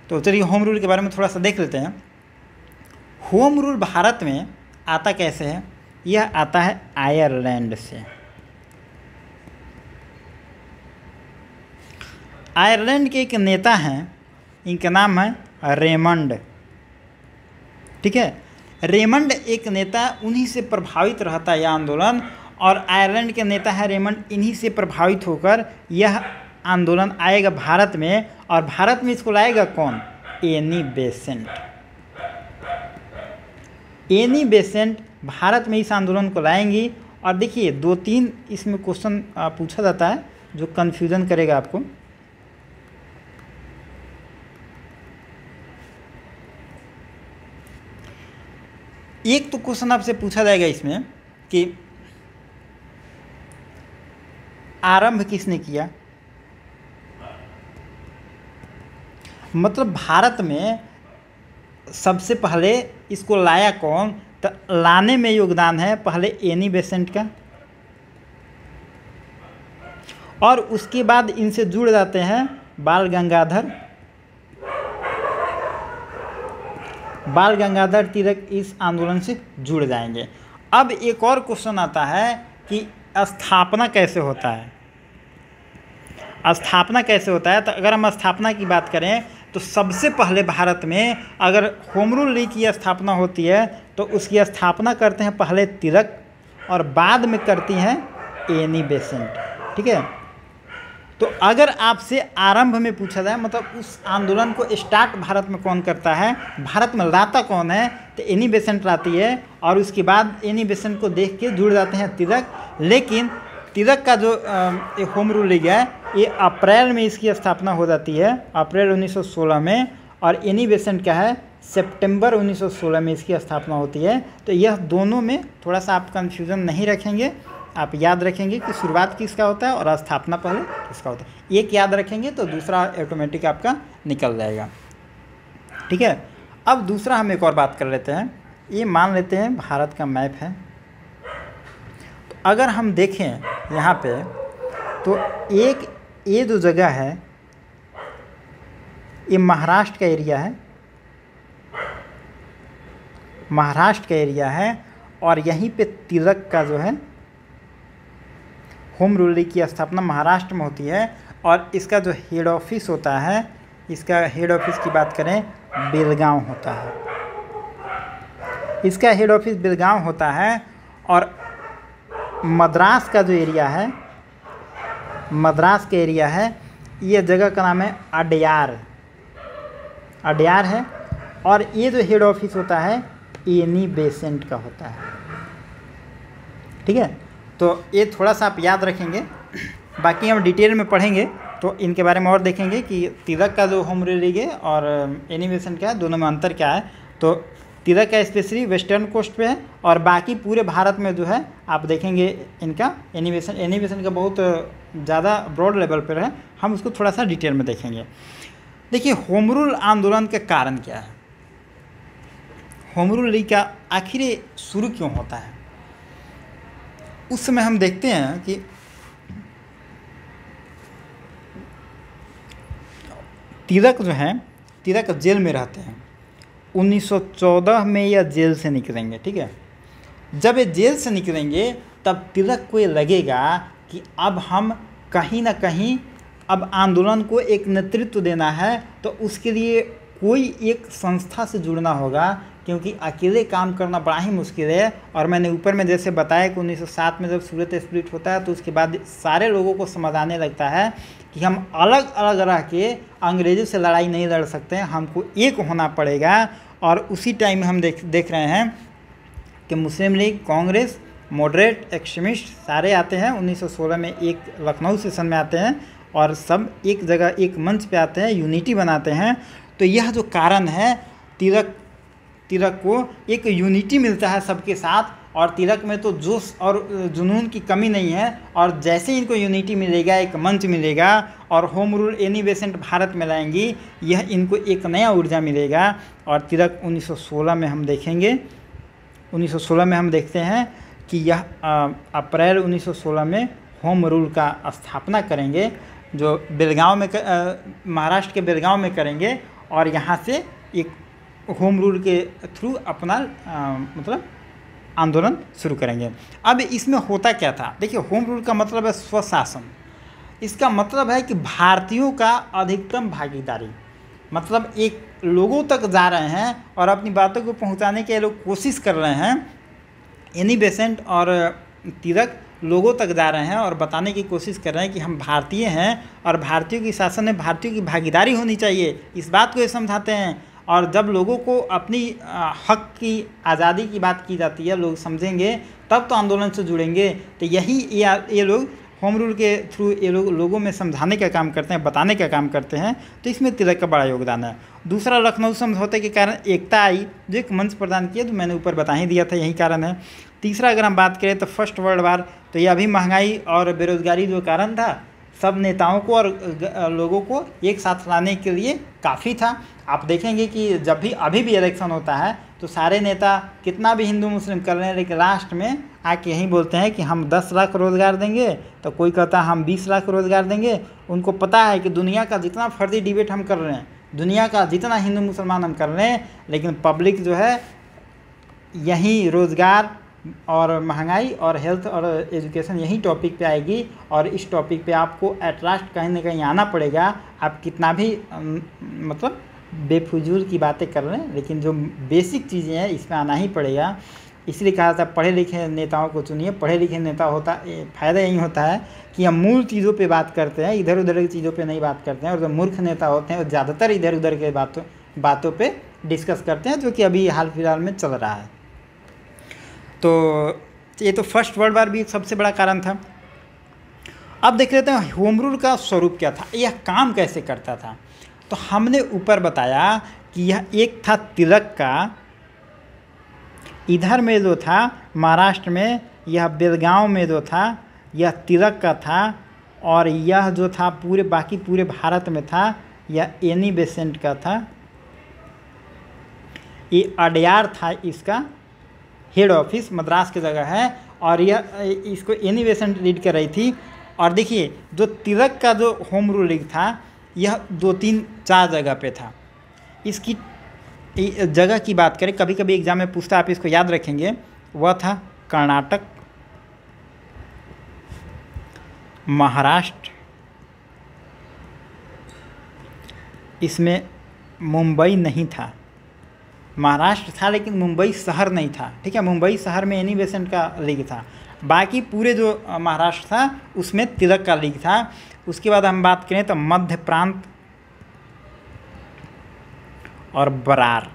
तो चलिए होम रूल के बारे में थोड़ा सा देख लेते हैं होम रूल भारत में आता कैसे है यह आता है आयरलैंड से आयरलैंड के एक नेता हैं इनका नाम है रेमंड ठीक है रेमंड एक नेता उन्हीं से प्रभावित रहता है यह आंदोलन और आयरलैंड के नेता है रेमंड इन्हीं से प्रभावित होकर यह आंदोलन आएगा भारत में और भारत में इसको लाएगा कौन Annie Besant Annie Besant Bharat में इस आंदोलन को लाएंगी और देखिए दो तीन इसमें क्वेश्चन पूछा जाता है जो कन्फ्यूज़न करेगा आपको एक तो क्वेश्चन आपसे पूछा जाएगा इसमें कि आरंभ किसने किया मतलब भारत में सबसे पहले इसको लाया कौन तो लाने में योगदान है पहले एनी बेसेंट का और उसके बाद इनसे जुड़ जाते हैं बाल गंगाधर बाल गंगाधर तिलक इस आंदोलन से जुड़ जाएंगे अब एक और क्वेश्चन आता है कि स्थापना कैसे होता है स्थापना कैसे होता है तो अगर हम स्थापना की बात करें तो सबसे पहले भारत में अगर होम रूल लीग की स्थापना होती है तो उसकी स्थापना करते हैं पहले तिलक और बाद में करती हैं एनी बेसेंट e ठीक है तो अगर आपसे आरंभ में पूछा जाए मतलब उस आंदोलन को स्टार्ट भारत में कौन करता है भारत में लाता कौन है तो एनी बेसेंट लाती है और उसके बाद एनी बेसेंट e को देख के जुड़ जाते हैं तिलक लेकिन तिलक का जो ये होम रूल लीग है ये अप्रैल में इसकी स्थापना हो जाती है अप्रैल 1916 में और एनिवेसेंट क्या है सितंबर 1916 में इसकी स्थापना होती है तो यह दोनों में थोड़ा सा आप कन्फ्यूज़न नहीं रखेंगे आप याद रखेंगे कि शुरुआत किसका होता है और स्थापना पहले किसका होता है एक याद रखेंगे तो दूसरा ऑटोमेटिक आपका निकल जाएगा ठीक है अब दूसरा हम एक और बात कर लेते हैं ये मान लेते हैं भारत का मैप है अगर हम देखें यहाँ पे तो एक ये जो जगह है ये महाराष्ट्र का एरिया है महाराष्ट्र का एरिया है और यहीं पे तिलक का जो है होम रूल की स्थापना महाराष्ट्र में होती है और इसका जो हेड ऑफिस होता है इसका हेड ऑफिस की बात करें बेलगांव होता है इसका हेड ऑफिस बेलगांव होता है और मद्रास का जो एरिया है मद्रास के एरिया है ये जगह का नाम है अडयार अडयार है और ये जो हेड ऑफिस होता है एनी बेसेंट का होता है ठीक है तो ये थोड़ा सा आप याद रखेंगे बाकी हम डिटेल में पढ़ेंगे तो इनके बारे में और देखेंगे कि तिलक का जो होम रूल है और एनी बेसेंट का दोनों में अंतर क्या है तो तिलक स्पेशली वेस्टर्न कोस्ट पे है और बाकी पूरे भारत में जो है आप देखेंगे इनका एनिमेशन एनिमेशन का बहुत ज़्यादा ब्रॉड लेवल पर है हम उसको थोड़ा सा डिटेल में देखेंगे देखिए होमरुल आंदोलन का कारण क्या है होमरूल का आखिर शुरू क्यों होता है उस समय हम देखते हैं कि तिलक जो हैं तिलक जेल में रहते हैं 1914 में यह जेल से निकलेंगे ठीक है जब ये जेल से निकलेंगे तब तिलक को ये लगेगा कि अब हम कहीं ना कहीं अब आंदोलन को एक नेतृत्व देना है तो उसके लिए कोई एक संस्था से जुड़ना होगा क्योंकि अकेले काम करना बड़ा ही मुश्किल है और मैंने ऊपर में जैसे बताया कि 1907 में जब सूरत स्प्लिट होता है तो उसके बाद सारे लोगों को समझ आने लगता है कि हम अलग अलग रह के अंग्रेज़ों से लड़ाई नहीं लड़ सकते हैं हमको एक होना पड़ेगा और उसी टाइम हम देख देख रहे हैं कि मुस्लिम लीग कांग्रेस मॉडरेट एक्सट्रीमिस्ट सारे आते हैं 1916 में एक लखनऊ सेशन में आते हैं और सब एक जगह एक मंच पे आते हैं यूनिटी बनाते हैं तो यह जो कारण है तिरक तिरक को एक यूनिटी मिलता है सबके साथ और तिलक में तो जोश और जुनून की कमी नहीं है और जैसे ही इनको यूनिटी मिलेगा एक मंच मिलेगा और home rule Annie Besant Bharat में लाएंगी यह इनको एक नया ऊर्जा मिलेगा और तिलक 1916 में हम देखेंगे 1916 में हम देखते हैं कि यह अप्रैल 1916 में होम रूल का स्थापना करेंगे जो बेलगांव में महाराष्ट्र के बेलगांव में करेंगे और यहाँ से एक होम रूल के थ्रू अपना आ, मतलब आंदोलन शुरू करेंगे अब इसमें होता क्या था देखिए होम रूल का मतलब है स्वशासन इसका मतलब है कि भारतीयों का अधिकतम भागीदारी मतलब एक लोगों तक जा रहे हैं और अपनी बातों को पहुंचाने के लोग कोशिश कर रहे हैं एनी बेसेंट और तिरक लोगों तक जा रहे हैं और बताने की कोशिश कर रहे हैं कि हम भारतीय हैं और भारतीयों की शासन में भारतीयों की भागीदारी होनी चाहिए इस बात को ये समझाते हैं और जब लोगों को अपनी हक की आज़ादी की बात की जाती है लोग समझेंगे तब तो आंदोलन से जुड़ेंगे तो यही ये ये लोग होम रूल के थ्रू ये लोग लोगों में समझाने का काम करते हैं बताने का काम करते हैं तो इसमें तिलक का बड़ा योगदान है दूसरा लखनऊ समझौते के कारण एकता आई जो एक मंच प्रदान किया तो मैंने ऊपर बता ही दिया था यही कारण है तीसरा अगर हम बात करें तो फर्स्ट वर्ल्ड वार तो यह अभी महंगाई और बेरोजगारी जो कारण था सब नेताओं को और लोगों को एक साथ लाने के लिए काफ़ी था आप देखेंगे कि जब भी अभी भी इलेक्शन होता है तो सारे नेता कितना भी हिंदू मुस्लिम कर रहे हैं लेकिन लास्ट में आके यही बोलते हैं कि हम दस लाख रोज़गार देंगे तो कोई कहता है हम बीस लाख रोज़गार देंगे उनको पता है कि दुनिया का जितना फर्जी डिबेट हम कर रहे हैं दुनिया का जितना हिंदू मुसलमान हम कर रहे हैं लेकिन पब्लिक जो है यहीं रोज़गार और महंगाई और हेल्थ और एजुकेशन यही टॉपिक पे आएगी और इस टॉपिक पे आपको एट लास्ट कहीं ना कहीं आना पड़ेगा आप कितना भी मतलब बेफजूल की बातें कर रहे हैं लेकिन जो बेसिक चीज़ें हैं इसमें आना ही पड़ेगा इसलिए कहा था पढ़े लिखे नेताओं को चुनिए पढ़े लिखे नेता होता फ़ायदा यही होता है कि हम मूल चीज़ों पे बात करते हैं इधर उधर की चीज़ों पे नहीं बात करते हैं और जो मूर्ख नेता होते हैं वो ज़्यादातर इधर उधर के बातों बातों पे डिस्कस करते हैं जो कि अभी हाल फिलहाल में चल रहा है तो ये तो फर्स्ट वर्ल्ड वार भी सबसे बड़ा कारण था अब देख लेते हैं होम रूल का स्वरूप क्या था यह काम कैसे करता था तो हमने ऊपर बताया कि यह एक था तिलक का इधर में जो था महाराष्ट्र में यह बेलगांव में जो था यह तिलक का था और यह जो था पूरे बाकी पूरे भारत में था यह एनी बेसेंट का था ये अडयार था इसका हेड ऑफिस मद्रास की जगह है और यह इसको एनी लीड कर रही थी और देखिए जो तिलक का जो होम रूलिंग था यह दो तीन चार जगह पे था इसकी जगह की बात करें कभी कभी एग्जाम में पूछता आप इसको याद रखेंगे वह था कर्नाटक महाराष्ट्र इसमें मुंबई नहीं था महाराष्ट्र था लेकिन मुंबई शहर नहीं था ठीक है मुंबई शहर में एनी बेसेंट का लीग था बाकी पूरे जो महाराष्ट्र था उसमें तिलक का लीग था उसके बाद हम बात करें तो मध्य प्रांत और बरार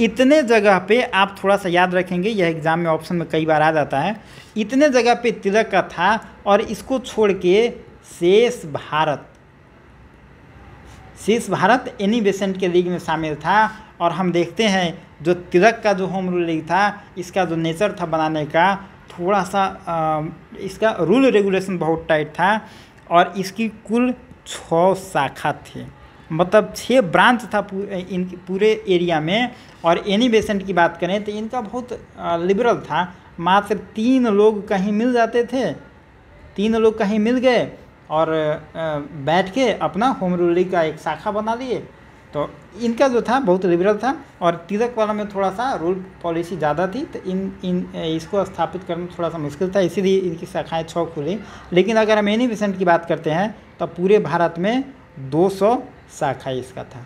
इतने जगह पे आप थोड़ा सा याद रखेंगे यह एग्ज़ाम में ऑप्शन में कई बार आ जाता है इतने जगह पे तिलक का था और इसको छोड़ के शेष भारत शेष भारत एनी बेसेंट के लीग में शामिल था और हम देखते हैं जो तिलक का जो होम रूल था इसका जो नेचर था बनाने का थोड़ा सा इसका रूल रेगुलेशन बहुत टाइट था और इसकी कुल छः शाखा थी मतलब छः ब्रांच था इन पूरे एरिया में और बेसेंट की बात करें तो इनका बहुत लिबरल था मात्र तीन लोग कहीं मिल जाते थे तीन लोग कहीं मिल गए और बैठ के अपना होम रूलिंग का एक शाखा बना लिए तो इनका जो था बहुत लिबरल था और तिलक वाला में थोड़ा सा रूल पॉलिसी ज़्यादा थी तो इन इन इसको स्थापित करना थोड़ा सा मुश्किल था इसीलिए इनकी शाखाएँ छः खुली लेकिन अगर हम एनी विसेंट की बात करते हैं तो पूरे भारत में 200 शाखाएँ इसका था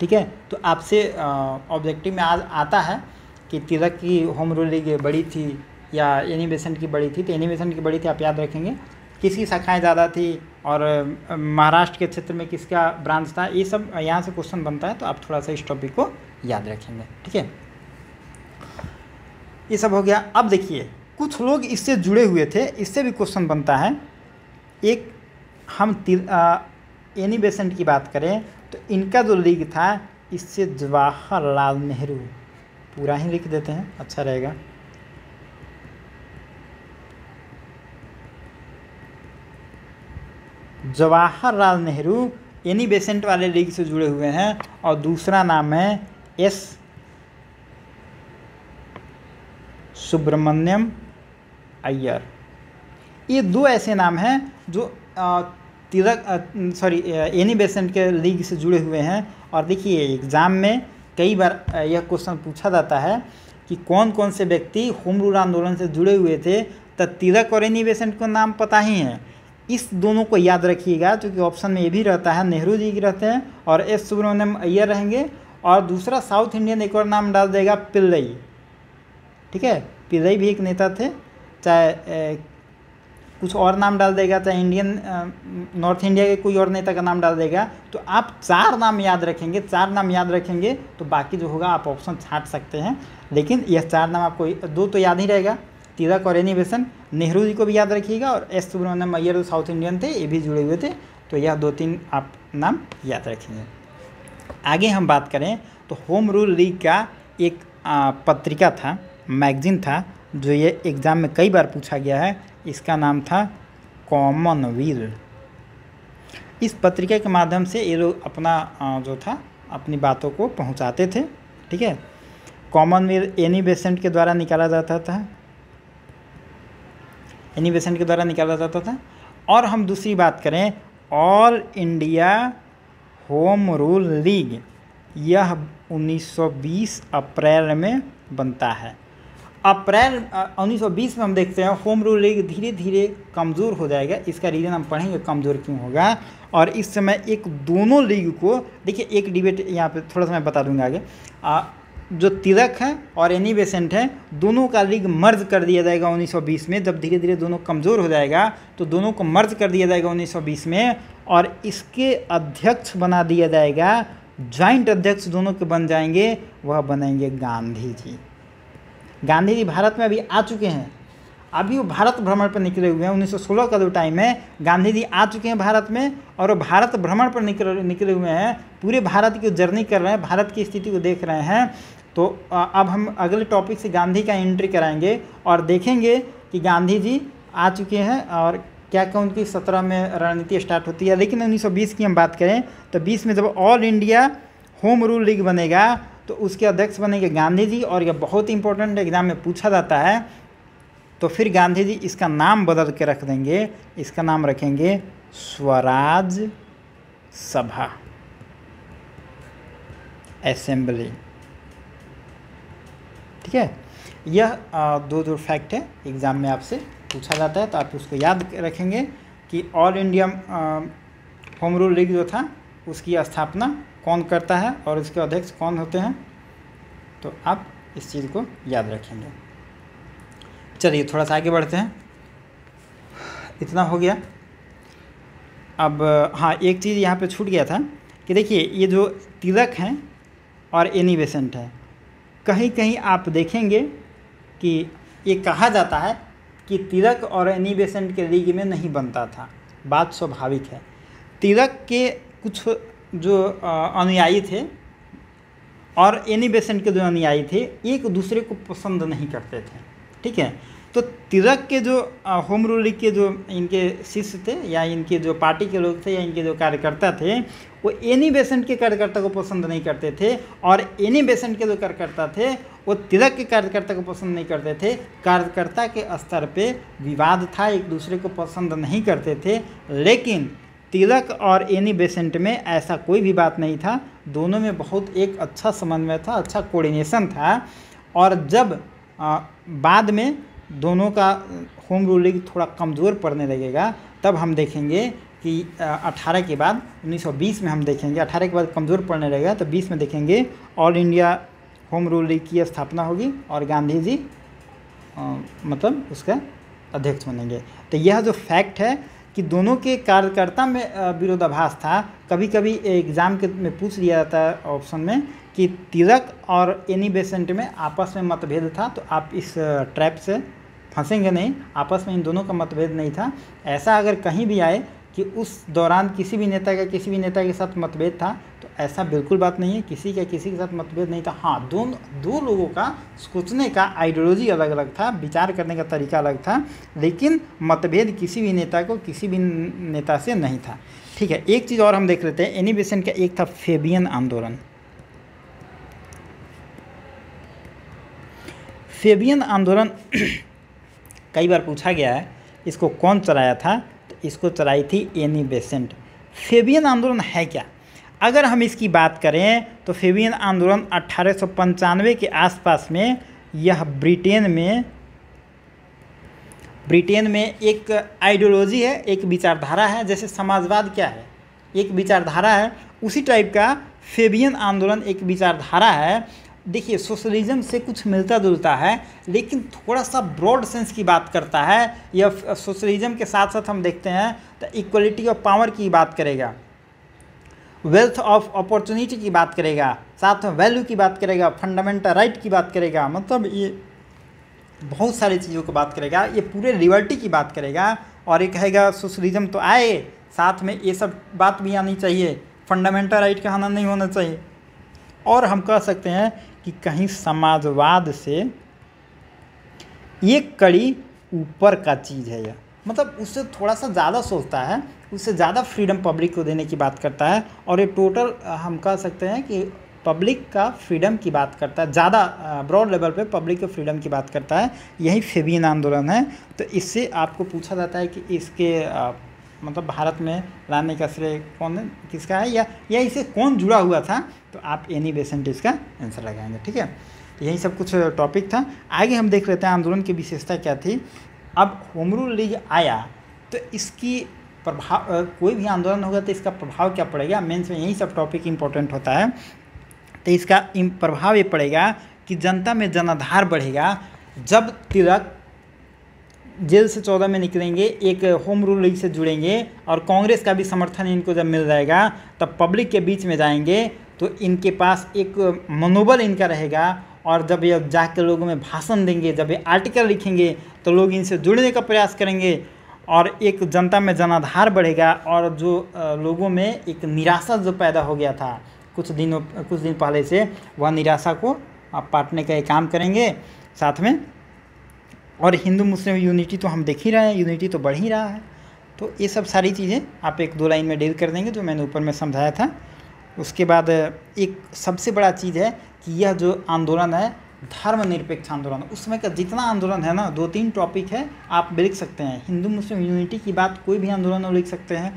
ठीक है तो आपसे ऑब्जेक्टिव में आज आता है कि तिलक की होम रूल बड़ी थी या एनी की बड़ी थी तो एनी की बड़ी थी आप याद रखेंगे किसकी शाखाएँ ज़्यादा थी और महाराष्ट्र के क्षेत्र में किसका ब्रांच था ये सब यहाँ से क्वेश्चन बनता है तो आप थोड़ा सा इस टॉपिक को याद रखेंगे ठीक है ये सब हो गया अब देखिए कुछ लोग इससे जुड़े हुए थे इससे भी क्वेश्चन बनता है एक हम एनी बेसेंट की बात करें तो इनका जो लीग था इससे जवाहरलाल नेहरू पूरा ही लिख देते हैं अच्छा रहेगा जवाहरलाल नेहरू एनी बेसेंट वाले लीग से जुड़े हुए हैं और दूसरा नाम है एस सुब्रमण्यम अय्यर ये दो ऐसे नाम हैं जो तिलक सॉरी एनी बेसेंट के लीग से जुड़े हुए हैं और देखिए एग्ज़ाम में कई बार यह क्वेश्चन पूछा जाता है कि कौन कौन से व्यक्ति होम रूल आंदोलन से जुड़े हुए थे तो तिलक और एनी बेसेंट को नाम पता ही है इस दोनों को याद रखिएगा क्योंकि ऑप्शन में ये भी रहता है नेहरू जी रहते हैं और एस सुब्रमण्यम अय्यर रहेंगे और दूसरा साउथ इंडियन एक और नाम डाल देगा पिल्लई ठीक है पिल्लई भी एक नेता थे चाहे कुछ और नाम डाल देगा चाहे इंडियन नॉर्थ इंडिया के कोई और नेता का नाम डाल देगा तो आप चार नाम याद रखेंगे चार नाम याद रखेंगे तो बाकी जो होगा आप ऑप्शन छाट सकते हैं लेकिन यह चार नाम आपको दो तो याद ही रहेगा तिलक और बेसन नेहरू जी को भी याद रखिएगा और एस सुब्रमण्यम अय्यर जो साउथ इंडियन थे ये भी जुड़े हुए थे तो यह दो तीन आप नाम याद रखेंगे आगे हम बात करें तो होम रूल लीग का एक पत्रिका था मैगजीन था जो ये एग्ज़ाम में कई बार पूछा गया है इसका नाम था कॉमनवील इस पत्रिका के माध्यम से ये लोग अपना जो था अपनी बातों को पहुंचाते थे ठीक है कॉमनवेल्थ एनी बेसेंट के द्वारा निकाला जाता था एनिवेशन के द्वारा निकाला जाता था और हम दूसरी बात करें All India Home Rule League यह 1920 अप्रैल में बनता है अप्रैल 1920 में हम देखते हैं होम रूल लीग धीरे धीरे कमज़ोर हो जाएगा इसका रीज़न हम पढ़ेंगे कमज़ोर क्यों होगा और इस समय एक दोनों लीग को देखिए एक डिबेट यहाँ पे थोड़ा सा मैं बता दूंगा आगे जो तिलक है और एनी बेसेंट है दोनों का लीग मर्ज कर दिया जाएगा 1920 में जब धीरे धीरे दोनों कमज़ोर हो जाएगा तो दोनों को मर्ज कर दिया जाएगा 1920 में और इसके अध्यक्ष बना दिया जाएगा ज्वाइंट अध्यक्ष दोनों के बन जाएंगे वह बनेंगे गांधी जी गांधी जी भारत में अभी आ चुके हैं अभी वो भारत भ्रमण पर निकले हुए हैं 1916 का जो टाइम है गांधी जी आ चुके हैं भारत में और वो भारत भ्रमण पर निकले निकले हुए हैं पूरे भारत की जर्नी कर रहे हैं भारत की स्थिति को देख रहे हैं तो अब हम अगले टॉपिक से गांधी का एंट्री कराएंगे और देखेंगे कि गांधी जी आ चुके हैं और क्या क्या उनकी सत्रह में रणनीति स्टार्ट होती है लेकिन 1920 की हम बात करें तो 20 में जब All India Home Rule League बनेगा तो उसके अध्यक्ष बनेंगे गांधी जी और यह बहुत इंपॉर्टेंट एग्ज़ाम में पूछा जाता है तो फिर गांधी जी इसका नाम बदल के रख देंगे इसका नाम रखेंगे स्वराज सभा असेंबली ठीक है यह दो दो फैक्ट है एग्ज़ाम में आपसे पूछा जाता है तो आप उसको याद रखेंगे कि All India Home Rule League जो था उसकी स्थापना कौन करता है और उसके अध्यक्ष कौन होते हैं तो आप इस चीज़ को याद रखेंगे चलिए थोड़ा सा आगे बढ़ते हैं इतना हो गया अब हाँ एक चीज़ यहाँ पे छूट गया था कि देखिए ये जो तिलक हैं और एनी बेसेंट है कहीं कहीं आप देखेंगे कि ये कहा जाता है कि तिलक और एनिबेसेंट के लीग में नहीं बनता था बात स्वाभाविक है तिलक के कुछ जो अनुयायी थे और एनिबेसेंट के जो अनुयायी थे एक दूसरे को पसंद नहीं करते थे ठीक है तो तिरक के जो होम रूल के जो इनके शिष्य थे या इनके जो पार्टी के लोग थे या इनके जो कार्यकर्ता थे वो एनी बेसेंट के कार्यकर्ता को पसंद नहीं करते थे और एनी बेसेंट के जो कार्यकर्ता थे वो तिलक के कार्यकर्ता को पसंद नहीं करते थे कार्यकर्ता के स्तर पे विवाद था एक दूसरे को पसंद नहीं करते थे लेकिन तिलक और एनी बेसेंट में ऐसा कोई भी बात नहीं था दोनों में बहुत एक अच्छा समन्वय था अच्छा कोऑर्डिनेशन था और जब आ, बाद में दोनों का होम रूल लीग थोड़ा कमज़ोर पड़ने लगेगा तब हम देखेंगे कि 18 के बाद 1920 में हम देखेंगे 18 के बाद कमज़ोर पड़ने लगेगा तो 20 में देखेंगे All India Home Rule League की स्थापना होगी और गांधी जी आ, मतलब उसका अध्यक्ष बनेंगे तो यह जो फैक्ट है कि दोनों के कार्यकर्ता में विरोधाभास था कभी कभी एग्ज़ाम के में पूछ लिया जाता है ऑप्शन में कि तिलक और एनी बेसेंट में आपस में मतभेद था तो आप इस ट्रैप से फंसेंगे नहीं आपस में इन दोनों का मतभेद नहीं था ऐसा अगर कहीं भी आए कि उस दौरान किसी भी नेता का किसी भी नेता के साथ मतभेद था तो ऐसा बिल्कुल बात नहीं है किसी का किसी के साथ मतभेद नहीं था हाँ दो दो लोगों का सोचने का आइडियोलॉजी अलग अलग था विचार करने का तरीका अलग था लेकिन मतभेद किसी भी नेता को किसी भी नेता से नहीं था ठीक है एक चीज़ और हम देख लेते हैं एनिबेशन का एक था फेबियन आंदोलन फेबियन आंदोलन कई बार पूछा गया है इसको कौन चलाया था तो इसको चलाई थी एनी बेसेंट फेबियन आंदोलन है क्या अगर हम इसकी बात करें तो फेबियन आंदोलन अट्ठारह के आसपास में यह ब्रिटेन में ब्रिटेन में एक आइडियोलॉजी है एक विचारधारा है जैसे समाजवाद क्या है एक विचारधारा है उसी टाइप का फेबियन आंदोलन एक विचारधारा है देखिए सोशलिज्म से कुछ मिलता जुलता है लेकिन थोड़ा सा ब्रॉड सेंस की बात करता है या सोशलिज्म के साथ साथ हम देखते हैं तो इक्वलिटी ऑफ पावर की बात करेगा वेल्थ ऑफ अपॉर्चुनिटी की बात करेगा साथ में वैल्यू की बात करेगा फंडामेंटल राइट की बात करेगा मतलब ये बहुत सारी चीज़ों की बात करेगा ये पूरे लिबर्टी की बात करेगा और ये कहेगा सोशलिज्म तो आए साथ में ये सब बात भी आनी चाहिए फंडामेंटल राइट का आना नहीं होना चाहिए और हम कह सकते हैं कि कहीं समाजवाद से एक कड़ी ऊपर का चीज़ है यह मतलब उससे थोड़ा सा ज़्यादा सोचता है उससे ज़्यादा फ्रीडम पब्लिक को देने की बात करता है और ये टोटल हम कह सकते हैं कि पब्लिक का फ्रीडम की बात करता है ज़्यादा ब्रॉड लेवल पे पब्लिक के फ्रीडम की बात करता है यही फेबियन आंदोलन है तो इससे आपको पूछा जाता है कि इसके मतलब भारत में लाने का श्रेय कौन किसका है या या इसे कौन जुड़ा हुआ था तो आप एनी बेसेंट इसका आंसर लगाएंगे ठीक है तो यही सब कुछ टॉपिक था आगे हम देख लेते हैं आंदोलन की विशेषता क्या थी अब होमरू लीग आया तो इसकी प्रभाव कोई भी आंदोलन होगा तो इसका प्रभाव क्या पड़ेगा मेन्स में यही सब टॉपिक इम्पोर्टेंट होता है तो इसका प्रभाव ये पड़ेगा कि जनता में जनाधार बढ़ेगा जब तिलक जेल से चौदह में निकलेंगे एक होम रूल लीग से जुड़ेंगे और कांग्रेस का भी समर्थन इनको जब मिल जाएगा तब पब्लिक के बीच में जाएंगे तो इनके पास एक मनोबल इनका रहेगा और जब ये जाकर लोगों में भाषण देंगे जब ये आर्टिकल लिखेंगे तो लोग इनसे जुड़ने का प्रयास करेंगे और एक जनता में जनाधार बढ़ेगा और जो लोगों में एक निराशा जो पैदा हो गया था कुछ दिनों कुछ दिन पहले से वह निराशा को आप पाटने का ये काम करेंगे साथ में और हिंदू मुस्लिम यूनिटी तो हम देख ही रहे हैं यूनिटी तो बढ़ ही रहा है तो ये सब सारी चीज़ें आप एक दो लाइन में डील कर देंगे जो मैंने ऊपर में समझाया था उसके बाद एक सबसे बड़ा चीज़ है कि यह जो आंदोलन है धर्मनिरपेक्ष आंदोलन उस समय का जितना आंदोलन है ना दो तीन टॉपिक है आप लिख सकते हैं हिंदू मुस्लिम यूनिटी की बात कोई भी आंदोलन लिख सकते हैं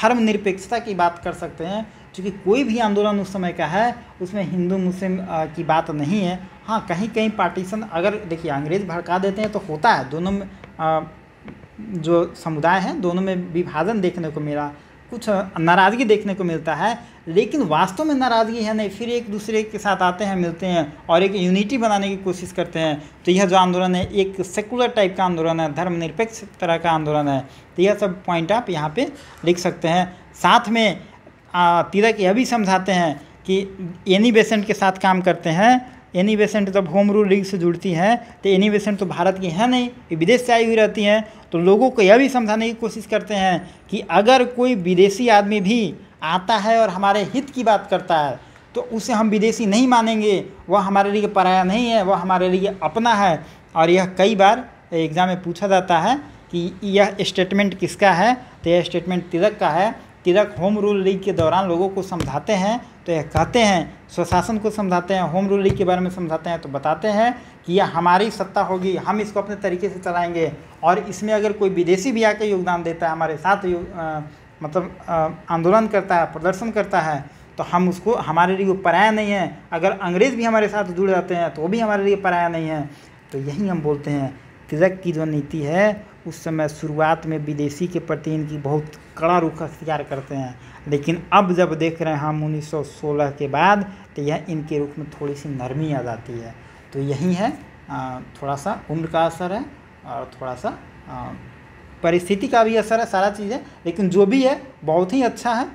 धर्मनिरपेक्षता की बात कर सकते हैं क्योंकि कोई भी आंदोलन उस समय का है उसमें हिंदू मुस्लिम की बात नहीं है हाँ कहीं कहीं पार्टीशन अगर देखिए अंग्रेज भड़का देते हैं तो होता है दोनों में आ, जो समुदाय हैं दोनों में विभाजन देखने को मिला कुछ नाराज़गी देखने को मिलता है लेकिन वास्तव में नाराज़गी है नहीं फिर एक दूसरे के साथ आते हैं मिलते हैं और एक यूनिटी बनाने की कोशिश करते हैं तो यह जो आंदोलन है एक सेकुलर टाइप का आंदोलन है धर्मनिरपेक्ष तरह का आंदोलन है तो यह सब पॉइंट आप यहाँ पे लिख सकते हैं साथ में तिलक यह भी समझाते हैं कि एनी बेसेंट के साथ काम करते हैं एनिवेसेंट जब तो होम रूल लीग से जुड़ती हैं तो एनिवेसेंट तो भारत की है नहीं ये विदेश से आई हुई रहती हैं तो लोगों को यह भी समझाने की कोशिश करते हैं कि अगर कोई विदेशी आदमी भी आता है और हमारे हित की बात करता है तो उसे हम विदेशी नहीं मानेंगे वह हमारे लिए पराया नहीं है वह हमारे लिए अपना है और यह कई बार एग्ज़ाम में पूछा जाता है कि यह स्टेटमेंट किसका है तो यह स्टेटमेंट तिलक का है तिलक होम रूल लीग के दौरान लोगों को समझाते हैं तो यह कहते हैं स्वशासन को समझाते हैं होम रूलिंग के बारे में समझाते हैं तो बताते हैं कि यह हमारी सत्ता होगी हम इसको अपने तरीके से चलाएंगे और इसमें अगर कोई विदेशी भी आकर योगदान देता है हमारे साथ आ, मतलब आंदोलन करता है प्रदर्शन करता है तो हम उसको हमारे लिए पराया नहीं है अगर अंग्रेज़ भी हमारे साथ जुड़ जाते हैं तो वो भी हमारे लिए पराया नहीं है तो यही हम बोलते हैं तिलक की जो नीति है उस समय शुरुआत में विदेशी के प्रति इनकी बहुत कड़ा रुख अख्तियार करते हैं लेकिन अब जब देख रहे हैं हम उन्नीस के बाद तो यह इनके रुख में थोड़ी सी नरमी आ जाती है तो यही है थोड़ा सा उम्र का असर है और थोड़ा सा परिस्थिति का भी असर है सारा चीज़ है लेकिन जो भी है बहुत ही अच्छा है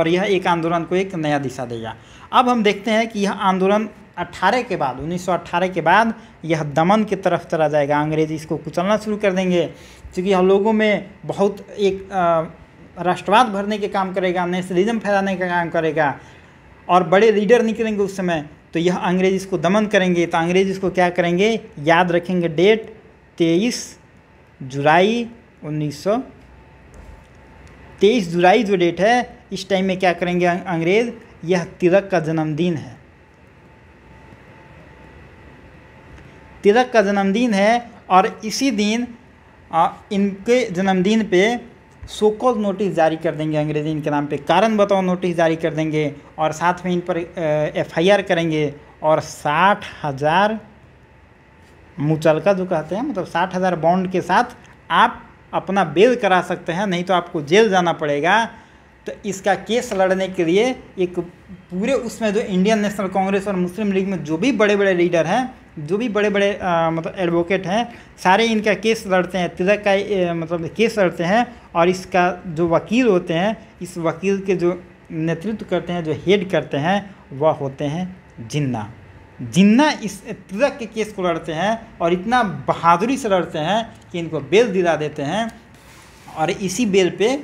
और यह एक आंदोलन को एक नया दिशा देगा अब हम देखते हैं कि यह आंदोलन 18 के बाद 1918 के बाद यह दमन की तरफ चला जाएगा अंग्रेज इसको कुचलना शुरू कर देंगे चूँकि हम लोगों में बहुत एक राष्ट्रवाद भरने के काम करेगा नेशनलिज्म फैलाने का काम करेगा और बड़े लीडर निकलेंगे उस समय तो यह अंग्रेज इसको दमन करेंगे तो अंग्रेज इसको क्या करेंगे याद रखेंगे डेट तेईस जुलाई उन्नीस सौ तेईस जुलाई जो डेट है इस टाइम में क्या करेंगे अं-, अंग्रेज़ यह तिलक का जन्मदिन है तिलक का जन्मदिन है और इसी दिन आ, इनके जन्मदिन पे सोकोज नोटिस जारी कर देंगे अंग्रेजी इनके नाम पे कारण बताओ नोटिस जारी कर देंगे और साथ में इन पर एफआईआर करेंगे और साठ हज़ार मुचलका जो कहते हैं मतलब साठ हज़ार बॉन्ड के साथ आप अपना बेल करा सकते हैं नहीं तो आपको जेल जाना पड़ेगा तो इसका केस लड़ने के लिए एक पूरे उसमें जो इंडियन नेशनल कांग्रेस और मुस्लिम लीग में जो भी बड़े बड़े लीडर हैं जो भी बड़े बड़े आ, मतलब एडवोकेट हैं सारे इनका केस लड़ते हैं तिलक का ए, मतलब केस लड़ते हैं और इसका जो वकील होते हैं इस वकील के जो नेतृत्व करते हैं जो हेड करते हैं वह होते हैं जिन्ना जिन्ना इस तिलक के केस को लड़ते हैं और इतना बहादुरी से लड़ते हैं कि इनको बेल दिला देते हैं और इसी बेल पे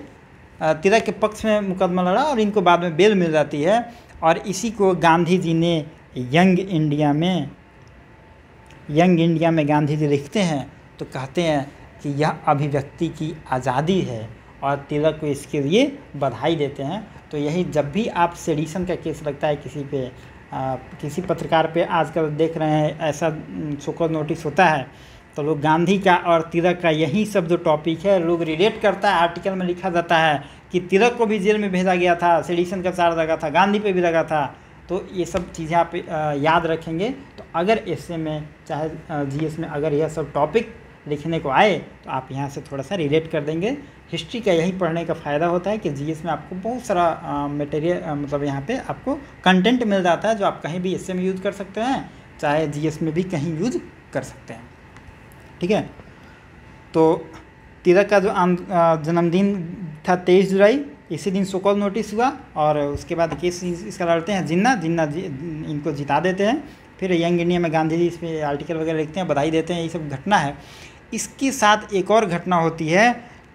तिलक के पक्ष में मुकदमा लड़ा और इनको बाद में बेल मिल जाती है और इसी को गांधी जी ने यंग इंडिया में यंग इंडिया में गांधी जी लिखते हैं तो कहते हैं कि यह अभिव्यक्ति की आज़ादी है और तिलक को इसके लिए बधाई देते हैं तो यही जब भी आप सेडिशन का केस लगता है किसी पे आ, किसी पत्रकार पे आजकल देख रहे हैं ऐसा शोकॉज नोटिस होता है तो लोग गांधी का और तिलक का यही सब जो टॉपिक है लोग रिलेट करता है आर्टिकल में लिखा जाता है कि तिलक को भी जेल में भेजा गया था सेडिशन का चार्ज लगा था गांधी पे भी लगा था तो ये सब चीज़ें आप याद रखेंगे तो अगर ऐसे में चाहे जी में अगर यह सब टॉपिक लिखने को आए तो आप यहाँ से थोड़ा सा रिलेट कर देंगे हिस्ट्री का यही पढ़ने का फ़ायदा होता है कि जीएस में आपको बहुत सारा मटेरियल मतलब यहाँ पे आपको कंटेंट मिल जाता है जो आप कहीं भी एस में यूज़ कर सकते हैं चाहे जीएस में भी कहीं यूज़ कर सकते हैं ठीक है तो तिलक का जो जन्मदिन था तेईस जुलाई इसी दिन सोकॉल नोटिस हुआ और उसके बाद केस इसका लड़ते हैं जिन्ना जिन्ना जि, इनको जिता देते हैं फिर यंग इंडिया में गांधी जी इस पर आर्टिकल वगैरह लिखते हैं बधाई देते हैं ये सब घटना है इसके साथ एक और घटना होती है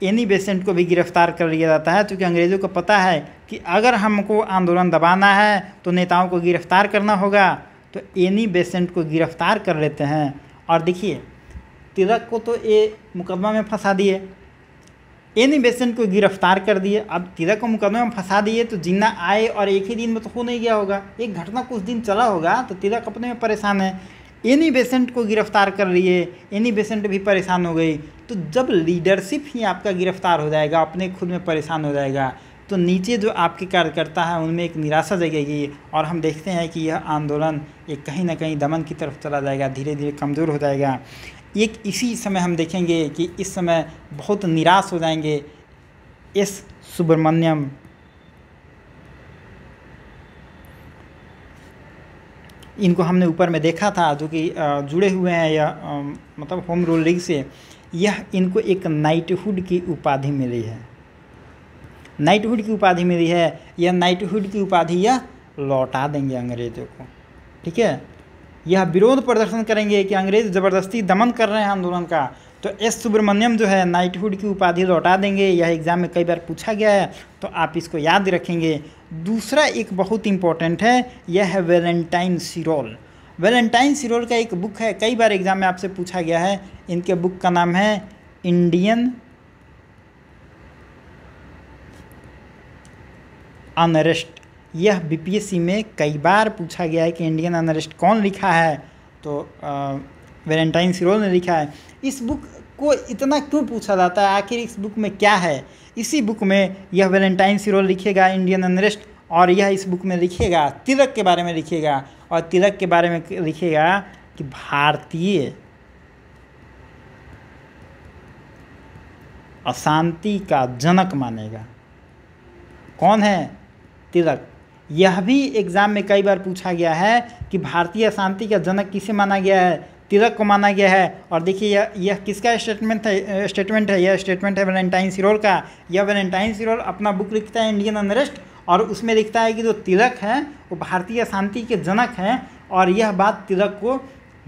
एनी बेसेंट को भी गिरफ्तार कर लिया जाता है क्योंकि अंग्रेज़ों को पता है कि अगर हमको आंदोलन दबाना है तो नेताओं को गिरफ्तार करना होगा तो एनी बेसेंट को गिरफ्तार कर लेते हैं और देखिए तिलक को तो ये मुकदमा में फंसा दिए एनी बेसेंट को गिरफ्तार कर दिए अब तिलक को मुकदमे में फंसा दिए तो जिन्ना आए और एक ही दिन में तो हो नहीं गया होगा एक घटना कुछ दिन चला होगा तो तिलक अपने में परेशान है एनी बेसेंट को गिरफ्तार कर लिए एनी बेसेंट भी परेशान हो गई तो जब लीडरशिप ही आपका गिरफ्तार हो जाएगा अपने खुद में परेशान हो जाएगा तो नीचे जो आपके कार्यकर्ता है उनमें एक निराशा जगेगी और हम देखते हैं कि यह आंदोलन एक कहीं ना कहीं दमन की तरफ चला जाएगा धीरे धीरे कमज़ोर हो जाएगा एक इसी समय हम देखेंगे कि इस समय बहुत निराश हो जाएंगे एस सुब्रमण्यम इनको हमने ऊपर में देखा था जो कि जुड़े हुए हैं या मतलब होम रूल लीग से यह इनको एक नाइटहुड की उपाधि मिली है नाइटहुड की उपाधि मिली है यह नाइटहुड की उपाधि यह लौटा देंगे अंग्रेजों को ठीक है यह विरोध प्रदर्शन करेंगे कि अंग्रेज ज़बरदस्ती दमन कर रहे हैं आंदोलन का तो एस सुब्रमण्यम जो है नाइटहुड की उपाधि लौटा देंगे यह एग्ज़ाम में कई बार पूछा गया है तो आप इसको याद रखेंगे दूसरा एक बहुत इंपॉर्टेंट है यह है वेलेंटाइन सिरोल वेलेंटाइन सिरोल का एक बुक है कई बार एग्ज़ाम में आपसे पूछा गया है इनके बुक का नाम है इंडियन अनरेस्ट यह बीपीएससी में कई बार पूछा गया है कि इंडियन अनरेस्ट कौन लिखा है तो वेलेंटाइन सिरोल ने लिखा है इस बुक को इतना क्यों पूछा जाता है आखिर इस बुक में क्या है इसी बुक में यह वेलेंटाइन सिरोल लिखेगा इंडियन अनरेस्ट और यह इस बुक में लिखेगा तिलक के बारे में लिखेगा और तिलक के बारे में लिखेगा कि भारतीय अशांति का जनक मानेगा कौन है तिलक यह भी एग्ज़ाम में कई बार पूछा गया है कि भारतीय शांति का जनक किसे माना गया है तिलक को माना गया है और देखिए यह यह किसका स्टेटमेंट है स्टेटमेंट है यह स्टेटमेंट है वेलेंटाइन सिरोल का यह वेलेंटाइन सिरोल अपना बुक लिखता है इंडियन अनरेस्ट और उसमें लिखता है कि जो तिलक है वो भारतीय शांति के जनक हैं और यह बात तिलक को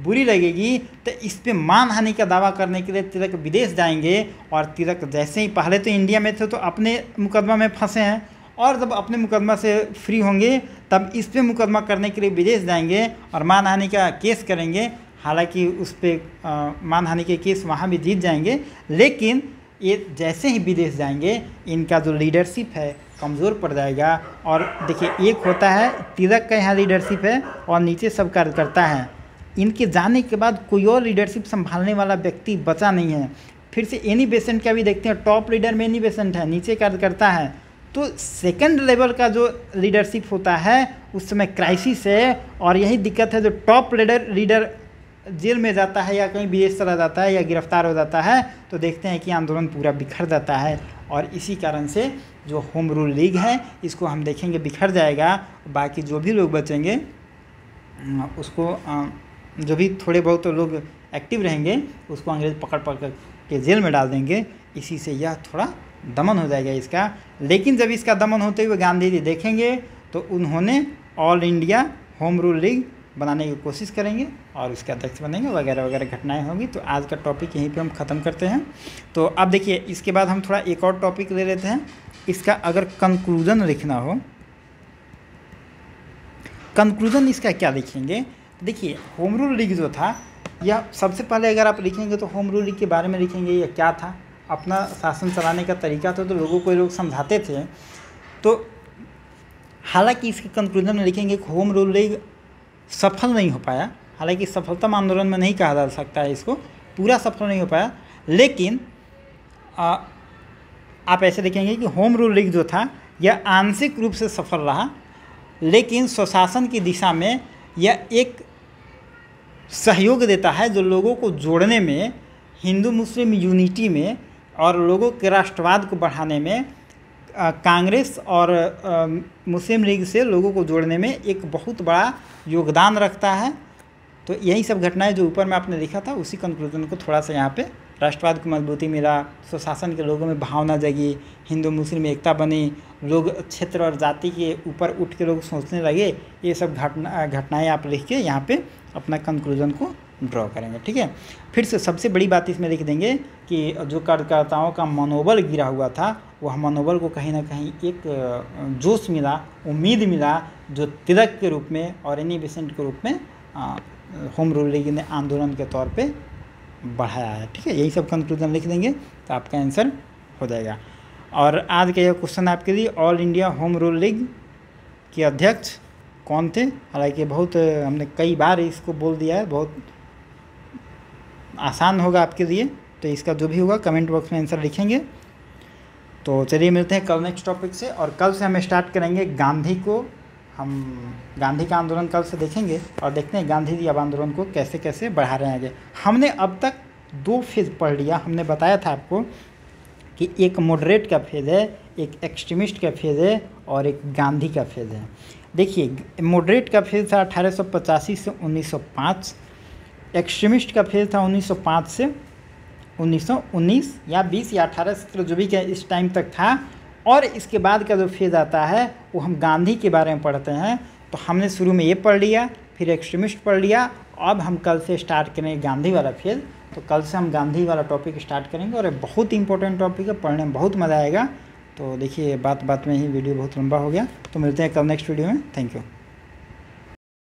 बुरी लगेगी तो इस पर मानहानि का दावा करने के लिए तिलक विदेश जाएंगे और तिलक जैसे ही पहले तो इंडिया में थे तो अपने मुकदमा में फंसे हैं और जब अपने मुकदमा से फ्री होंगे तब इस पर मुकदमा करने के लिए विदेश जाएंगे और हानि का केस करेंगे हालांकि उस पर मानहानि के केस वहाँ भी जीत जाएंगे लेकिन ये जैसे ही विदेश जाएंगे इनका जो लीडरशिप है कमज़ोर पड़ जाएगा और देखिए एक होता है तिलक का यहाँ लीडरशिप है और नीचे सब कार्यकर्ता है इनके जाने के बाद कोई और लीडरशिप संभालने वाला व्यक्ति बचा नहीं है फिर से एनी बेसेंट का भी देखते हैं टॉप लीडर में एनी बेसेंट है नीचे कार्यकर्ता है तो सेकंड लेवल का जो लीडरशिप होता है उस समय क्राइसिस है और यही दिक्कत है जो टॉप लीडर लीडर जेल में जाता है या कहीं विदेश चला जाता है या गिरफ्तार हो जाता है तो देखते हैं कि आंदोलन पूरा बिखर जाता है और इसी कारण से जो होम रूल लीग है इसको हम देखेंगे बिखर जाएगा बाकी जो भी लोग बचेंगे उसको जो भी थोड़े बहुत तो लोग एक्टिव रहेंगे उसको अंग्रेज़ पकड़ पकड़ के जेल में डाल देंगे इसी से यह थोड़ा दमन हो जाएगा इसका लेकिन जब इसका दमन होते हुए गांधी जी देखेंगे तो उन्होंने All India Home Rule League बनाने की कोशिश करेंगे और उसके अध्यक्ष बनेंगे वगैरह वगैरह घटनाएं होंगी तो आज का टॉपिक यहीं पे हम ख़त्म करते हैं तो अब देखिए इसके बाद हम थोड़ा एक और टॉपिक ले लेते हैं इसका अगर कंक्लूजन लिखना हो कंक्लूजन इसका क्या लिखेंगे देखिए होम रूल लीग जो था यह सबसे पहले अगर आप लिखेंगे तो होम रूल लीग के बारे में लिखेंगे यह क्या था अपना शासन चलाने का तरीका था तो लोगों को लोग समझाते थे तो हालांकि इसके कंक्लूजन में लिखेंगे कि होम रूल लीग सफल नहीं हो पाया हालांकि सफलता आंदोलन में नहीं कहा जा सकता है इसको पूरा सफल नहीं हो पाया लेकिन आ, आप ऐसे देखेंगे कि होम रूल लीग जो था यह आंशिक रूप से सफल रहा लेकिन स्वशासन की दिशा में यह एक सहयोग देता है जो लोगों को जोड़ने में हिंदू मुस्लिम यूनिटी में और लोगों के राष्ट्रवाद को बढ़ाने में कांग्रेस और मुस्लिम लीग से लोगों को जोड़ने में एक बहुत बड़ा योगदान रखता है तो यही सब घटनाएं जो ऊपर में आपने लिखा था उसी कंक्लूजन को थोड़ा सा यहाँ पे राष्ट्रवाद को मजबूती मिला स्वशासन के लोगों में भावना जगी हिंदू मुस्लिम एकता बनी लोग क्षेत्र और जाति के ऊपर उठ के लोग सोचने लगे ये सब घटना घटनाएँ आप लिख के यहाँ पर अपना कंक्लूजन को ड्रॉ करेंगे ठीक है फिर से सबसे बड़ी बात इसमें लिख देंगे कि जो कार्यकर्ताओं का मनोबल गिरा हुआ था वह मनोबल को कहीं ना कहीं एक जोश मिला उम्मीद मिला जो तिलक के रूप में और एनी बेसेंट के रूप में होम रूल लीग ने आंदोलन के तौर पे बढ़ाया है ठीक है यही सब कंक्लूजन लिख देंगे तो आपका आंसर हो जाएगा और आज का यह क्वेश्चन आपके लिए All India Home Rule League के अध्यक्ष कौन थे हालांकि बहुत हमने कई बार इसको बोल दिया है बहुत आसान होगा आपके लिए तो इसका जो भी होगा कमेंट बॉक्स में आंसर लिखेंगे तो चलिए मिलते हैं कल नेक्स्ट टॉपिक से और कल से हम स्टार्ट करेंगे गांधी को हम गांधी का आंदोलन कल से देखेंगे और देखते हैं गांधी जी अब आंदोलन को कैसे कैसे बढ़ा रहे हैं हमने अब तक दो फेज़ पढ़ लिया हमने बताया था आपको कि एक मॉडरेट का फेज़ है एक एक्सट्रीमिस्ट का फेज़ है और एक गांधी का फेज़ है देखिए मॉडरेट का फेज़ था अठारह से उन्नीस एक्सट्रीमिस्ट का फेज था 1905 से 1919 या 20 या 18 सत्रह जो भी क्या इस टाइम तक था और इसके बाद का जो फेज आता है वो हम गांधी के बारे में पढ़ते हैं तो हमने शुरू में ये पढ़ लिया फिर एक्सट्रीमिस्ट पढ़ लिया अब हम कल से स्टार्ट करेंगे गांधी वाला फेज तो कल से हम गांधी वाला टॉपिक स्टार्ट करेंगे और बहुत इंपॉर्टेंट टॉपिक है पढ़ने में बहुत मज़ा आएगा तो देखिए बात बात में ही वीडियो बहुत लंबा हो गया तो मिलते हैं कल नेक्स्ट वीडियो में थैंक यू